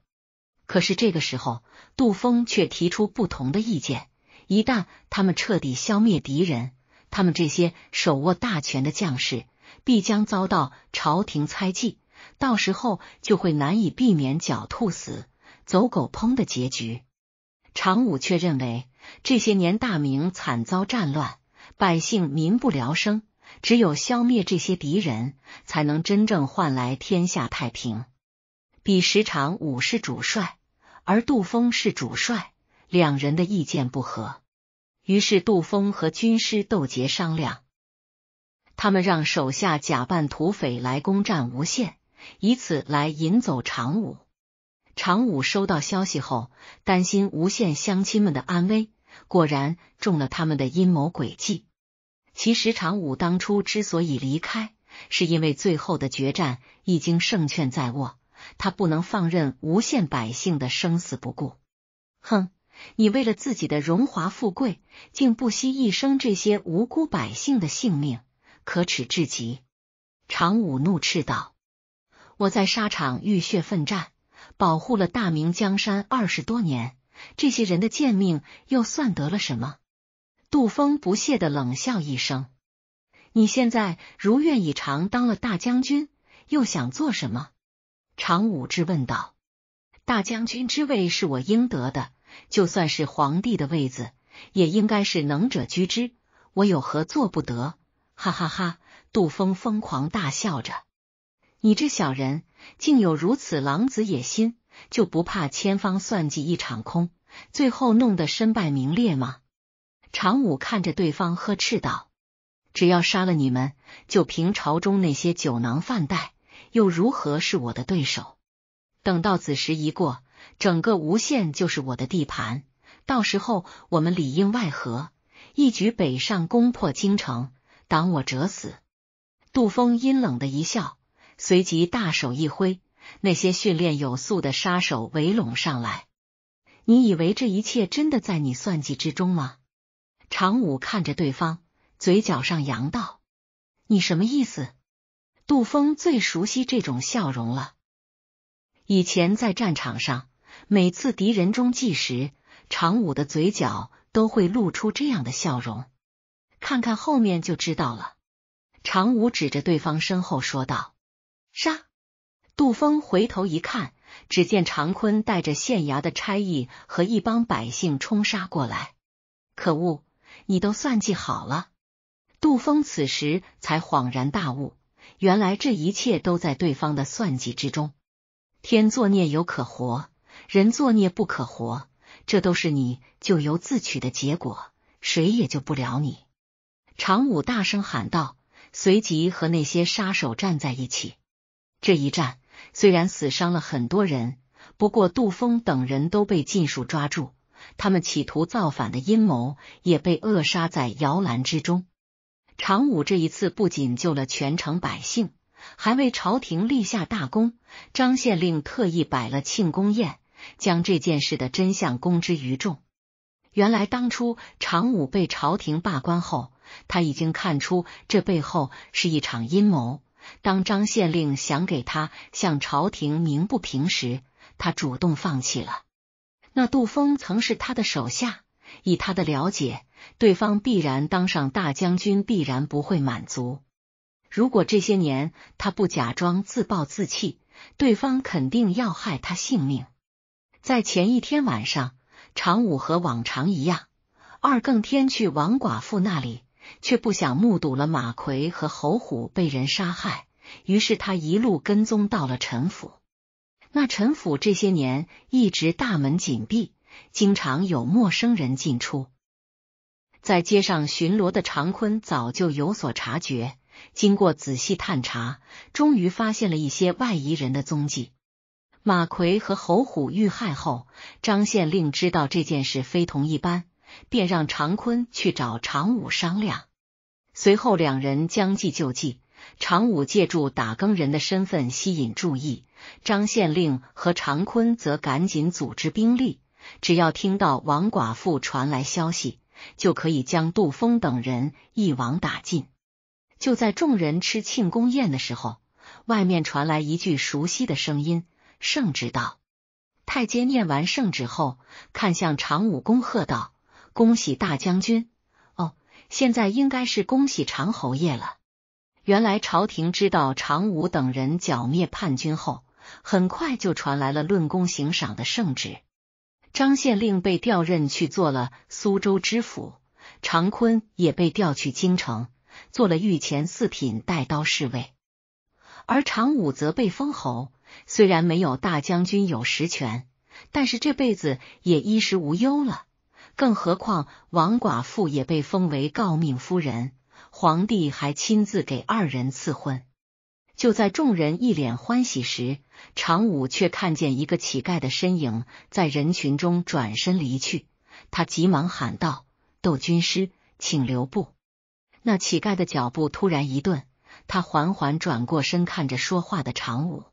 可是这个时候，杜峰却提出不同的意见：一旦他们彻底消灭敌人，他们这些手握大权的将士必将遭到朝廷猜忌。到时候就会难以避免狡兔死，走狗烹的结局。常武却认为这些年大明惨遭战乱，百姓民不聊生，只有消灭这些敌人，才能真正换来天下太平。彼时常武是主帅，而杜峰是主帅，两人的意见不合，于是杜峰和军师窦杰商量，他们让手下假扮土匪来攻占吴县。以此来引走常武。常武收到消息后，担心无限乡亲们的安危，果然中了他们的阴谋诡计。其实，常武当初之所以离开，是因为最后的决战已经胜券在握，他不能放任无限百姓的生死不顾。哼，你为了自己的荣华富贵，竟不惜一生这些无辜百姓的性命，可耻至极！常武怒斥道。我在沙场浴血奋战，保护了大明江山二十多年，这些人的贱命又算得了什么？杜峰不屑的冷笑一声：“你现在如愿以偿当了大将军，又想做什么？”常武之问道：“大将军之位是我应得的，就算是皇帝的位子，也应该是能者居之，我有何做不得？”哈哈哈！杜峰疯狂大笑着。你这小人竟有如此狼子野心，就不怕千方算计一场空，最后弄得身败名裂吗？常武看着对方呵斥道：“只要杀了你们，就凭朝中那些酒囊饭袋，又如何是我的对手？等到子时一过，整个吴县就是我的地盘，到时候我们里应外合，一举北上攻破京城，挡我者死。”杜峰阴冷的一笑。随即大手一挥，那些训练有素的杀手围拢上来。你以为这一切真的在你算计之中吗？常武看着对方，嘴角上扬道：“你什么意思？”杜峰最熟悉这种笑容了。以前在战场上，每次敌人中计时，常武的嘴角都会露出这样的笑容。看看后面就知道了。常武指着对方身后说道。杀！杜峰回头一看，只见常坤带着县衙的差役和一帮百姓冲杀过来。可恶，你都算计好了！杜峰此时才恍然大悟，原来这一切都在对方的算计之中。天作孽犹可活，人作孽不可活，这都是你咎由自取的结果，谁也救不了你！常武大声喊道，随即和那些杀手站在一起。这一战虽然死伤了很多人，不过杜峰等人都被尽数抓住，他们企图造反的阴谋也被扼杀在摇篮之中。常武这一次不仅救了全城百姓，还为朝廷立下大功。张县令特意摆了庆功宴，将这件事的真相公之于众。原来当初常武被朝廷罢官后，他已经看出这背后是一场阴谋。当张县令想给他向朝廷鸣不平时，他主动放弃了。那杜峰曾是他的手下，以他的了解，对方必然当上大将军，必然不会满足。如果这些年他不假装自暴自弃，对方肯定要害他性命。在前一天晚上，常武和往常一样，二更天去王寡妇那里。却不想目睹了马奎和侯虎被人杀害，于是他一路跟踪到了陈府。那陈府这些年一直大门紧闭，经常有陌生人进出。在街上巡逻的常坤早就有所察觉，经过仔细探查，终于发现了一些外夷人的踪迹。马奎和侯虎遇害后，张县令知道这件事非同一般。便让常坤去找常武商量，随后两人将计就计，常武借助打更人的身份吸引注意，张县令和常坤则赶紧组织兵力，只要听到王寡妇传来消息，就可以将杜峰等人一网打尽。就在众人吃庆功宴的时候，外面传来一句熟悉的声音：“圣旨道。”太监念完圣旨后，看向常武，恭贺道。恭喜大将军！哦，现在应该是恭喜长侯爷了。原来朝廷知道常武等人剿灭叛军后，很快就传来了论功行赏的圣旨。张县令被调任去做了苏州知府，常坤也被调去京城做了御前四品带刀侍卫，而常武则被封侯。虽然没有大将军有实权，但是这辈子也衣食无忧了。更何况，王寡妇也被封为诰命夫人，皇帝还亲自给二人赐婚。就在众人一脸欢喜时，常武却看见一个乞丐的身影在人群中转身离去。他急忙喊道：“窦军师，请留步！”那乞丐的脚步突然一顿，他缓缓转过身，看着说话的常武，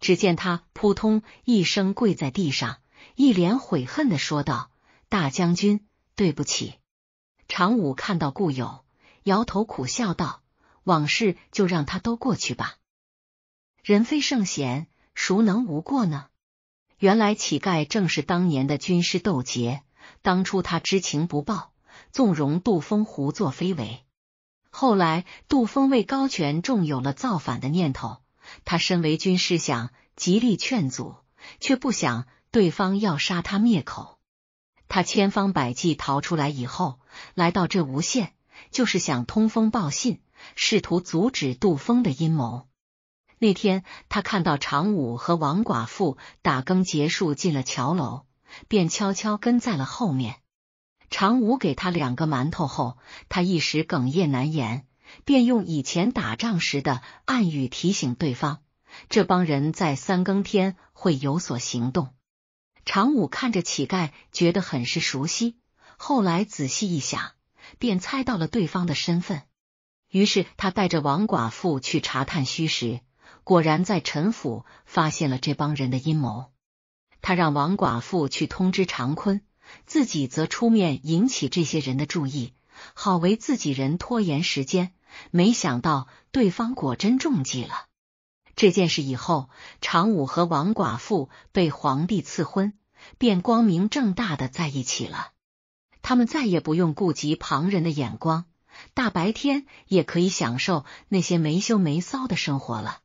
只见他扑通一声跪在地上，一脸悔恨的说道。大将军，对不起。常武看到故友，摇头苦笑道：“往事就让他都过去吧。人非圣贤，孰能无过呢？”原来乞丐正是当年的军师窦杰。当初他知情不报，纵容杜峰胡作非为。后来杜峰为高权重有了造反的念头，他身为军师，想极力劝阻，却不想对方要杀他灭口。他千方百计逃出来以后，来到这无限，就是想通风报信，试图阻止杜峰的阴谋。那天，他看到常武和王寡妇打更结束，进了桥楼，便悄悄跟在了后面。常武给他两个馒头后，他一时哽咽难言，便用以前打仗时的暗语提醒对方：这帮人在三更天会有所行动。常武看着乞丐，觉得很是熟悉。后来仔细一想，便猜到了对方的身份。于是他带着王寡妇去查探虚实，果然在陈府发现了这帮人的阴谋。他让王寡妇去通知常坤，自己则出面引起这些人的注意，好为自己人拖延时间。没想到对方果真中计了。这件事以后，常武和王寡妇被皇帝赐婚，便光明正大的在一起了。他们再也不用顾及旁人的眼光，大白天也可以享受那些没羞没臊的生活了。